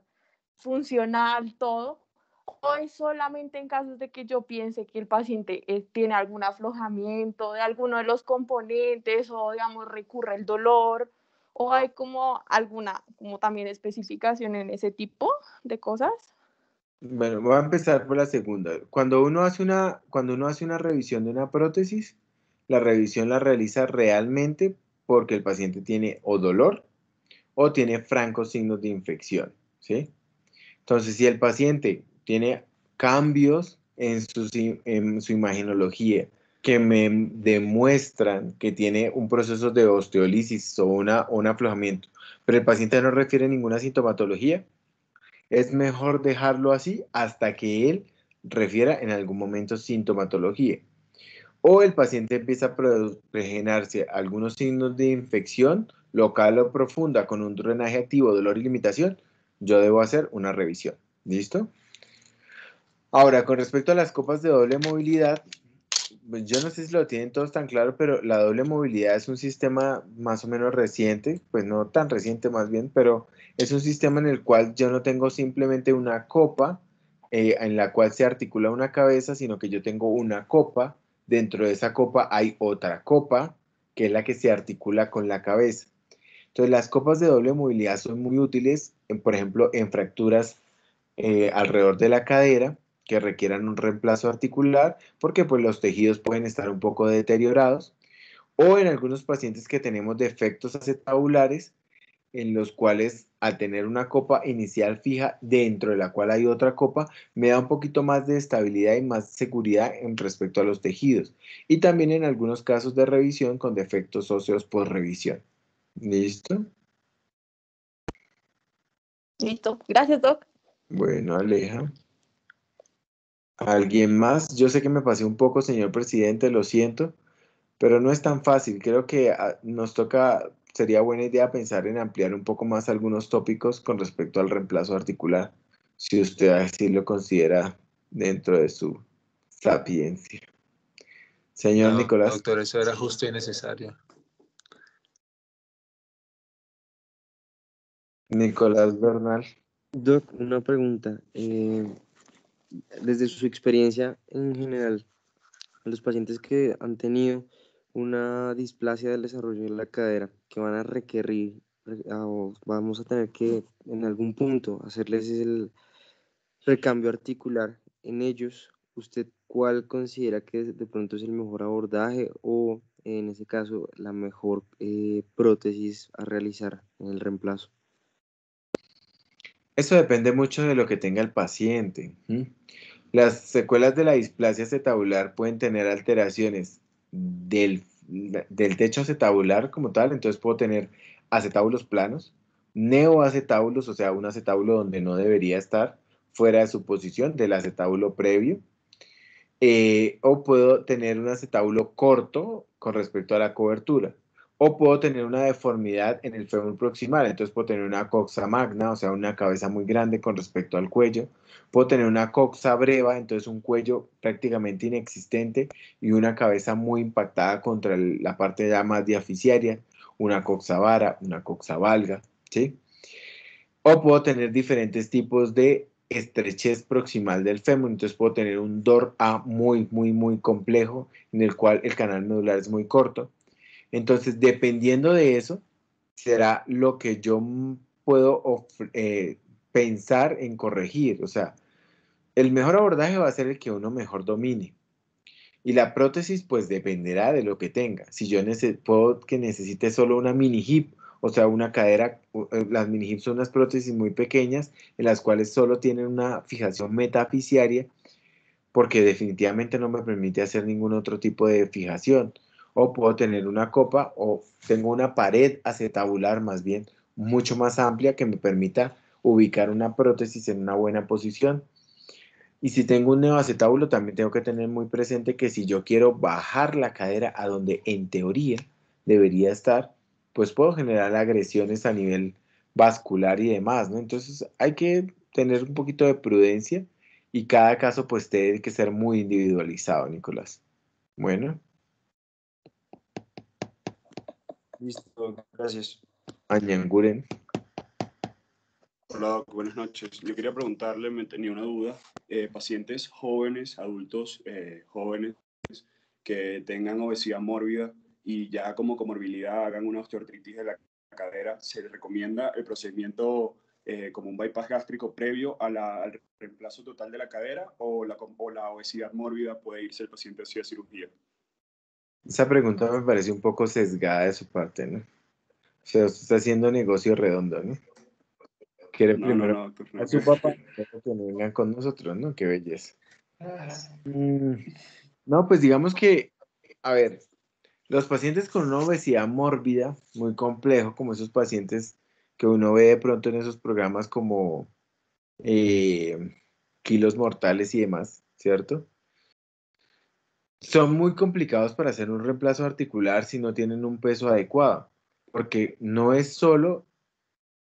funcional, todo, o es solamente en casos de que yo piense que el paciente eh, tiene algún aflojamiento de alguno de los componentes, o digamos, recurre el dolor, o hay como alguna, como también especificación en ese tipo de cosas. Bueno, voy a empezar por la segunda. Cuando uno hace una, cuando uno hace una revisión de una prótesis, la revisión la realiza realmente porque el paciente tiene o dolor o tiene francos signos de infección, ¿sí? Entonces, si el paciente tiene cambios en su, en su imaginología que me demuestran que tiene un proceso de osteolisis o una, un aflojamiento, pero el paciente no refiere ninguna sintomatología, es mejor dejarlo así hasta que él refiera en algún momento sintomatología. O el paciente empieza a regenerarse algunos signos de infección local o profunda con un drenaje activo, dolor y limitación, yo debo hacer una revisión. ¿Listo? Ahora, con respecto a las copas de doble movilidad, pues, yo no sé si lo tienen todos tan claro, pero la doble movilidad es un sistema más o menos reciente, pues no tan reciente más bien, pero es un sistema en el cual yo no tengo simplemente una copa eh, en la cual se articula una cabeza, sino que yo tengo una copa, dentro de esa copa hay otra copa, que es la que se articula con la cabeza. Entonces las copas de doble movilidad son muy útiles, por ejemplo, en fracturas eh, alrededor de la cadera, que requieran un reemplazo articular porque pues los tejidos pueden estar un poco deteriorados o en algunos pacientes que tenemos defectos acetabulares en los cuales al tener una copa inicial fija dentro de la cual hay otra copa, me da un poquito más de estabilidad y más seguridad en respecto a los tejidos. Y también en algunos casos de revisión con defectos óseos por revisión. ¿Listo? Listo. Gracias, Doc. Bueno, Aleja alguien más. Yo sé que me pasé un poco, señor presidente, lo siento, pero no es tan fácil. Creo que ah, nos toca, sería buena idea pensar en ampliar un poco más algunos tópicos con respecto al reemplazo articular, si usted así lo considera dentro de su sapiencia. Señor Nicolás. Doctor, eso era justo y necesario. Nicolás Bernal. Doc, una pregunta. Eh, desde su experiencia en general, los pacientes que han tenido una displasia del desarrollo de la cadera, que van a requerir, o vamos a tener que en algún punto hacerles el recambio articular en ellos, ¿usted cuál considera que de pronto es el mejor abordaje o en ese caso la mejor eh, prótesis a realizar en el reemplazo? Eso depende mucho de lo que tenga el paciente. Las secuelas de la displasia acetabular pueden tener alteraciones del, del, techo acetabular como tal, entonces puedo tener acetábulos planos, neoacetábulos, o sea, un acetábulo donde no debería estar, fuera de su posición del acetábulo previo, eh, o puedo tener un acetábulo corto con respecto a la cobertura o puedo tener una deformidad en el fémur proximal, entonces puedo tener una coxa magna, o sea, una cabeza muy grande con respecto al cuello, puedo tener una coxa breva, entonces un cuello prácticamente inexistente y una cabeza muy impactada contra la parte ya más diafisiaria, una coxa vara, una coxa valga, ¿sí? O puedo tener diferentes tipos de estrechez proximal del fémur, entonces puedo tener un DOR A muy, muy, muy complejo, en el cual el canal medular es muy corto, entonces, dependiendo de eso, será lo que yo puedo eh, pensar en corregir. O sea, el mejor abordaje va a ser el que uno mejor domine. Y la prótesis, pues dependerá de lo que tenga. Si yo puedo que necesite solo una mini hip, o sea, una cadera, eh, las mini hips son unas prótesis muy pequeñas, en las cuales solo tienen una fijación metaficiaria, porque definitivamente no me permite hacer ningún otro tipo de fijación o puedo tener una copa o tengo una pared acetabular más bien mucho más amplia que me permita ubicar una prótesis en una buena posición. Y si tengo un neoacetábulo, también tengo que tener muy presente que si yo quiero bajar la cadera a donde en teoría debería estar, pues puedo generar agresiones a nivel vascular y demás, ¿no? Entonces hay que tener un poquito de prudencia y cada caso pues tiene que ser muy individualizado, Nicolás. Bueno. Listo, gracias. Guren. Hola, buenas noches. Yo quería preguntarle, me tenía una duda. Eh, pacientes jóvenes, adultos eh, jóvenes que tengan obesidad mórbida y ya como comorbilidad hagan una osteoartritis de la cadera, ¿se les recomienda el procedimiento eh, como un bypass gástrico previo al reemplazo total de la cadera o la, o la obesidad mórbida puede irse el paciente hacia cirugía? Esa pregunta me parece un poco sesgada de su parte, ¿no? O sea, usted está haciendo negocio redondo, ¿no? Quiere primero a su papá que vengan con nosotros, ¿no? Qué belleza. Mm, no, pues digamos que, a ver, los pacientes con una obesidad mórbida, muy complejo, como esos pacientes que uno ve de pronto en esos programas como eh, kilos mortales y demás, ¿cierto? son muy complicados para hacer un reemplazo articular si no tienen un peso adecuado, porque no es solo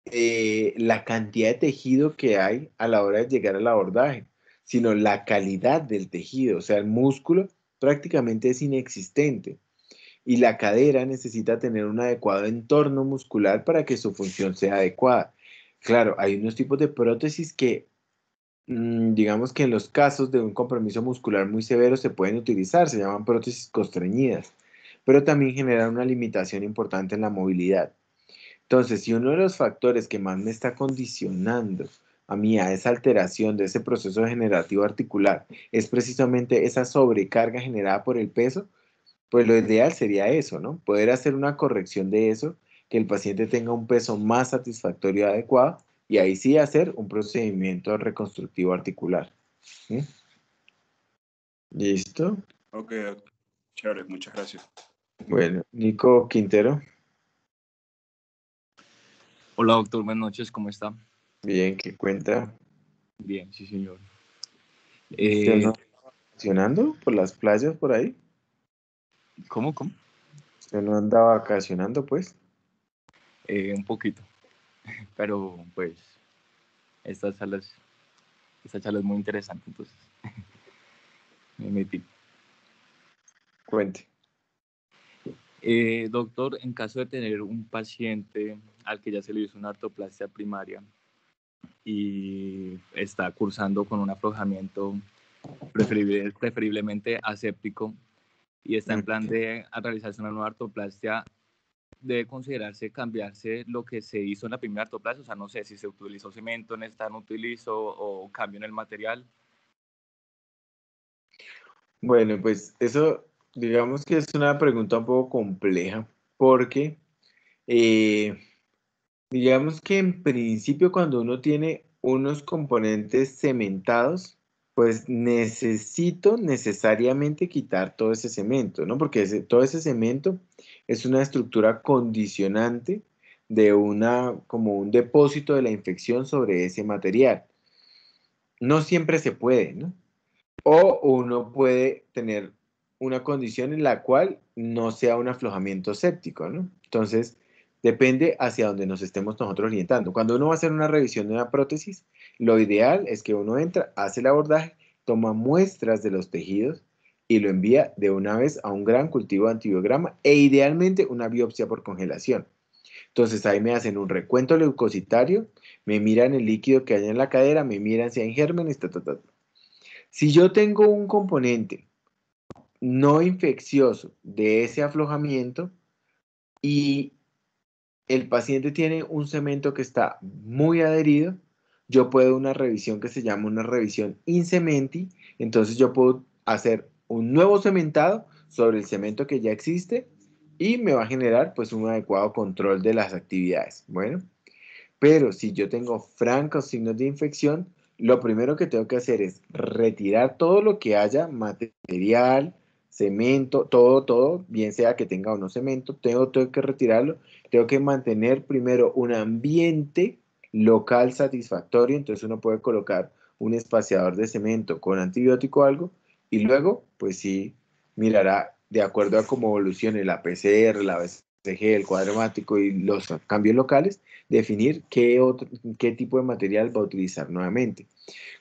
eh, la cantidad de tejido que hay a la hora de llegar al abordaje, sino la calidad del tejido, o sea, el músculo prácticamente es inexistente y la cadera necesita tener un adecuado entorno muscular para que su función sea adecuada. Claro, hay unos tipos de prótesis que Mm, digamos que en los casos de un compromiso muscular muy severo se pueden utilizar, se llaman prótesis constreñidas, pero también generan una limitación importante en la movilidad. Entonces, si uno de los factores que más me está condicionando a mí a esa alteración de ese proceso generativo articular es precisamente esa sobrecarga generada por el peso, pues lo ideal sería eso, ¿no? Poder hacer una corrección de eso, que el paciente tenga un peso más satisfactorio y adecuado y ahí sí hacer un procedimiento reconstructivo articular. ¿Listo? Ok, chévere, muchas gracias. Bueno, Nico Quintero. Hola, doctor, buenas noches, ¿cómo está? Bien, ¿qué cuenta? Bien, sí, señor. Eh, vacacionando por las playas por ahí? ¿Cómo, cómo? ¿Usted no anda vacacionando, pues? Eh, un poquito. [LAUGHS] Pero pues esta charla es muy interesante, entonces [LAUGHS] me Cuente. Eh, doctor, en caso de tener un paciente al que ya se le hizo una artoplastia primaria y está cursando con un aflojamiento preferiblemente aséptico y está en mm, plan de realizarse una nueva artoplastia debe considerarse cambiarse lo que se hizo en la primera alto o sea, no sé si se utilizó cemento, en esta no utilizó o cambio en el material. Bueno, pues eso digamos que es una pregunta un poco compleja porque eh, digamos que en principio cuando uno tiene unos componentes cementados, pues necesito necesariamente quitar todo ese cemento, ¿no? Porque todo ese cemento es una estructura condicionante de una, como un depósito de la infección sobre ese material. No siempre se puede, ¿no? O uno puede tener una condición en la cual no sea un aflojamiento séptico, ¿no? Entonces, depende hacia dónde nos estemos nosotros orientando. Cuando uno va a hacer una revisión de una prótesis, lo ideal es que uno entra, hace el abordaje, toma muestras de los tejidos y lo envía de una vez a un gran cultivo de antibiograma e idealmente una biopsia por congelación. Entonces ahí me hacen un recuento leucocitario, me miran el líquido que hay en la cadera, me miran si hay gérmenes, ta, ta, Si yo tengo un componente no infeccioso de ese aflojamiento y el paciente tiene un cemento que está muy adherido, yo puedo una revisión que se llama una revisión in cementi, entonces yo puedo hacer un nuevo cementado sobre el cemento que ya existe y me va a generar pues un adecuado control de las actividades. Bueno, pero si yo tengo francos signos de infección, lo primero que tengo que hacer es retirar todo lo que haya, material, cemento, todo, todo, bien sea que tenga o no cemento, tengo, tengo que retirarlo. Tengo que mantener primero un ambiente local satisfactorio, entonces uno puede colocar un espaciador de cemento con antibiótico o algo, y luego, pues sí, mirará de acuerdo a cómo evolucione la PCR, la BCG, el cuadromático y los cambios locales, definir qué, qué tipo de material va a utilizar nuevamente.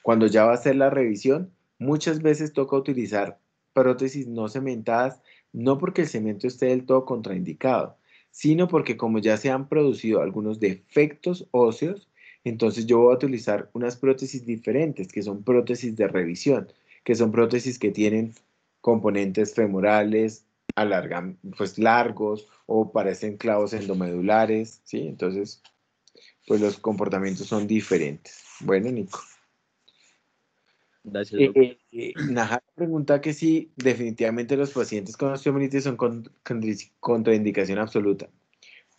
Cuando ya va a hacer la revisión, muchas veces toca utilizar prótesis no cementadas, no porque el cemento esté del todo contraindicado, sino porque como ya se han producido algunos defectos óseos, entonces yo voy a utilizar unas prótesis diferentes, que son prótesis de revisión, que son prótesis que tienen componentes femorales, alargan, pues largos o parecen clavos endomedulares, ¿sí? Entonces, pues los comportamientos son diferentes. Bueno, Nico. Eh, eh, eh pregunta que si definitivamente los pacientes con osteomielitis son contraindicación absoluta.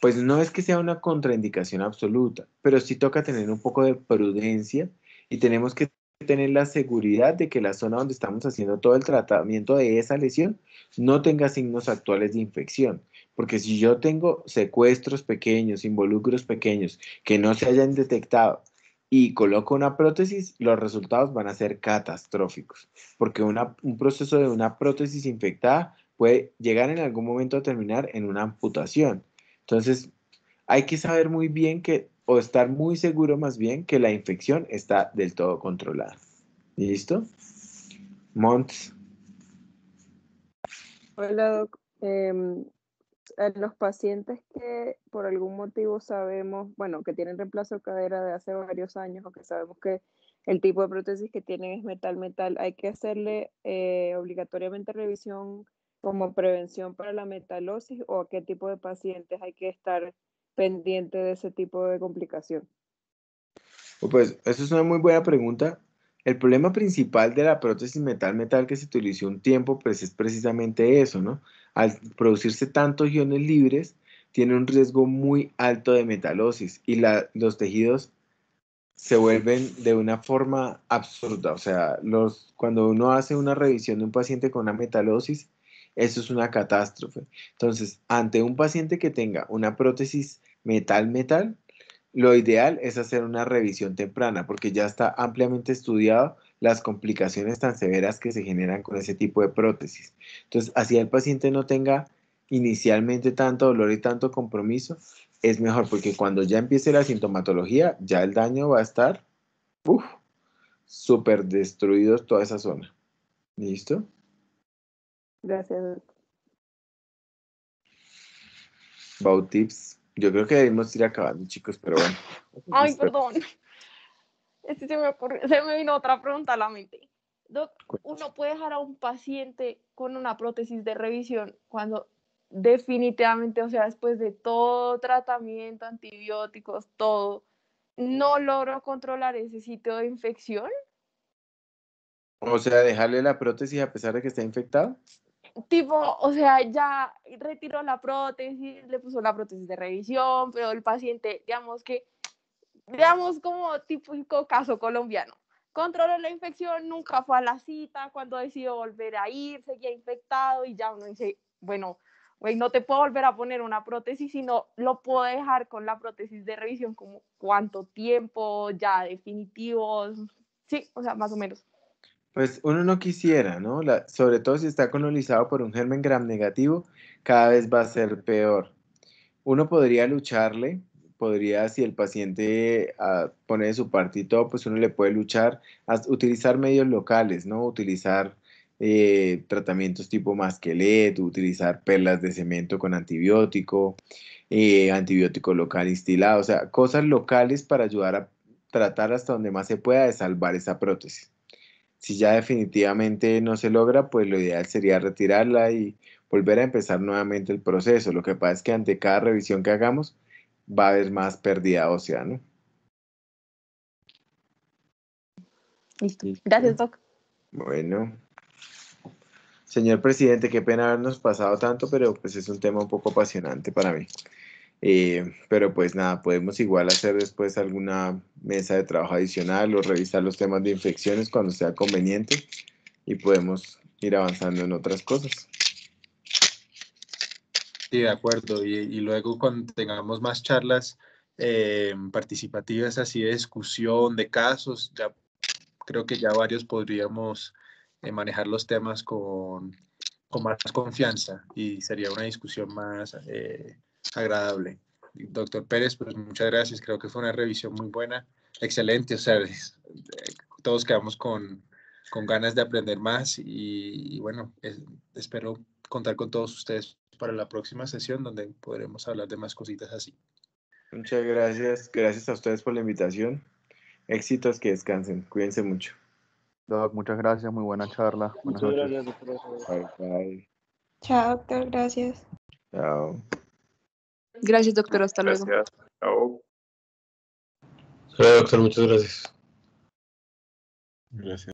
Pues no es que sea una contraindicación absoluta, pero sí toca tener un poco de prudencia y tenemos que tener la seguridad de que la zona donde estamos haciendo todo el tratamiento de esa lesión no tenga signos actuales de infección. Porque si yo tengo secuestros pequeños, involucros pequeños que no se hayan detectado, y coloco una prótesis, los resultados van a ser catastróficos, porque un proceso de una prótesis infectada puede llegar en algún momento a terminar en una amputación. Entonces, hay que saber muy bien que, o estar muy seguro más bien, que la infección está del todo controlada. ¿Listo? Monts. Hola, Doc. Em, los pacientes que por algún motivo sabemos, bueno, que tienen reemplazo de cadera de hace varios años o que sabemos que el tipo de prótesis que tienen es metal-metal, hay que hacerle eh, obligatoriamente revisión como prevención para la metalosis o a qué tipo de pacientes hay que estar pendiente de ese tipo de complicación. Oh, pues eso es una muy buena pregunta. El problema principal de la prótesis metal-metal que se utilizó un tiempo, pues es precisamente eso, ¿no? al producirse tantos iones libres, tiene un riesgo muy alto de metalosis y los tejidos se vuelven de una forma absurda. O sea, los, cuando uno hace una revisión de un paciente con una metalosis, eso es una catástrofe. Entonces, ante un paciente que tenga una prótesis metal-metal, lo ideal es hacer una revisión temprana porque ya está ampliamente estudiado las complicaciones tan severas que se generan con ese tipo de prótesis. Entonces, así el paciente no tenga inicialmente tanto dolor y tanto compromiso, es mejor porque cuando ya empiece la sintomatología, ya el daño va a estar super destruido toda esa zona. ¿Listo? Gracias. Bautips. Yo creo que debemos ir acabando, chicos, pero bueno. Ay, perdón. Este se, me vino otra pregunta a la mente. ¿uno puede dejar a un paciente con una prótesis de revisión cuando definitivamente, o sea, después de todo tratamiento, antibióticos, todo, no logro controlar ese sitio de infección? O sea, dejarle la prótesis a pesar de que está infectado. Tipo, o sea, ya retiró la prótesis, le puso la prótesis de revisión, pero el paciente, digamos que Veamos como típico caso colombiano. Controló la infección, nunca fue a la cita, cuando decidió volver a ir, seguía infectado y ya uno dice, bueno, güey, no te puedo volver a poner una prótesis, sino lo puedo dejar con la prótesis de revisión, como cuánto tiempo, ya definitivos, sí, o sea, más o menos. Pues uno no quisiera, ¿no? sobre todo si está colonizado por un germen gram negativo, cada vez va a ser peor. Uno podría lucharle, podría, si el paciente ah, pone su parte y todo, pues uno le puede luchar, a utilizar medios locales, ¿no? Utilizar eh, tratamientos tipo masqueleto, utilizar perlas de cemento con antibiótico, eh, antibiótico local instilado, o sea, cosas locales para ayudar a tratar hasta donde más se pueda de salvar esa prótesis. Si ya definitivamente no se logra, pues lo ideal sería retirarla y volver a empezar nuevamente el proceso. Lo que pasa es que ante cada revisión que hagamos, va a haber más pérdida sea, ¿no? Listo. Gracias, Doc. Bueno. Señor presidente, qué pena habernos pasado tanto, pero pues es un tema un poco apasionante para mí. Eh, pero pues nada, podemos igual hacer después alguna mesa de trabajo adicional o revisar los temas de infecciones cuando sea conveniente y podemos ir avanzando en otras cosas. Sí, de acuerdo. Y, luego cuando tengamos más charlas eh, participativas así de discusión, de casos, ya creo que ya varios podríamos eh, manejar los temas con, más confianza y sería una discusión más eh, agradable. Doctor Pérez, pues muchas gracias. Creo que fue una revisión muy buena, excelente. O sea, todos quedamos con, ganas de aprender más y, bueno, espero contar con todos ustedes para la próxima sesión donde podremos hablar de más cositas así. Muchas gracias, gracias a ustedes por la invitación. Éxitos, que descansen, cuídense mucho. Doc, muchas gracias, muy buena charla. Muchas gracias, doctor. Bye, bye. Chao, doctor, gracias. Chao. Gracias, doctor, hasta luego. Chao. doctor, muchas gracias. Gracias.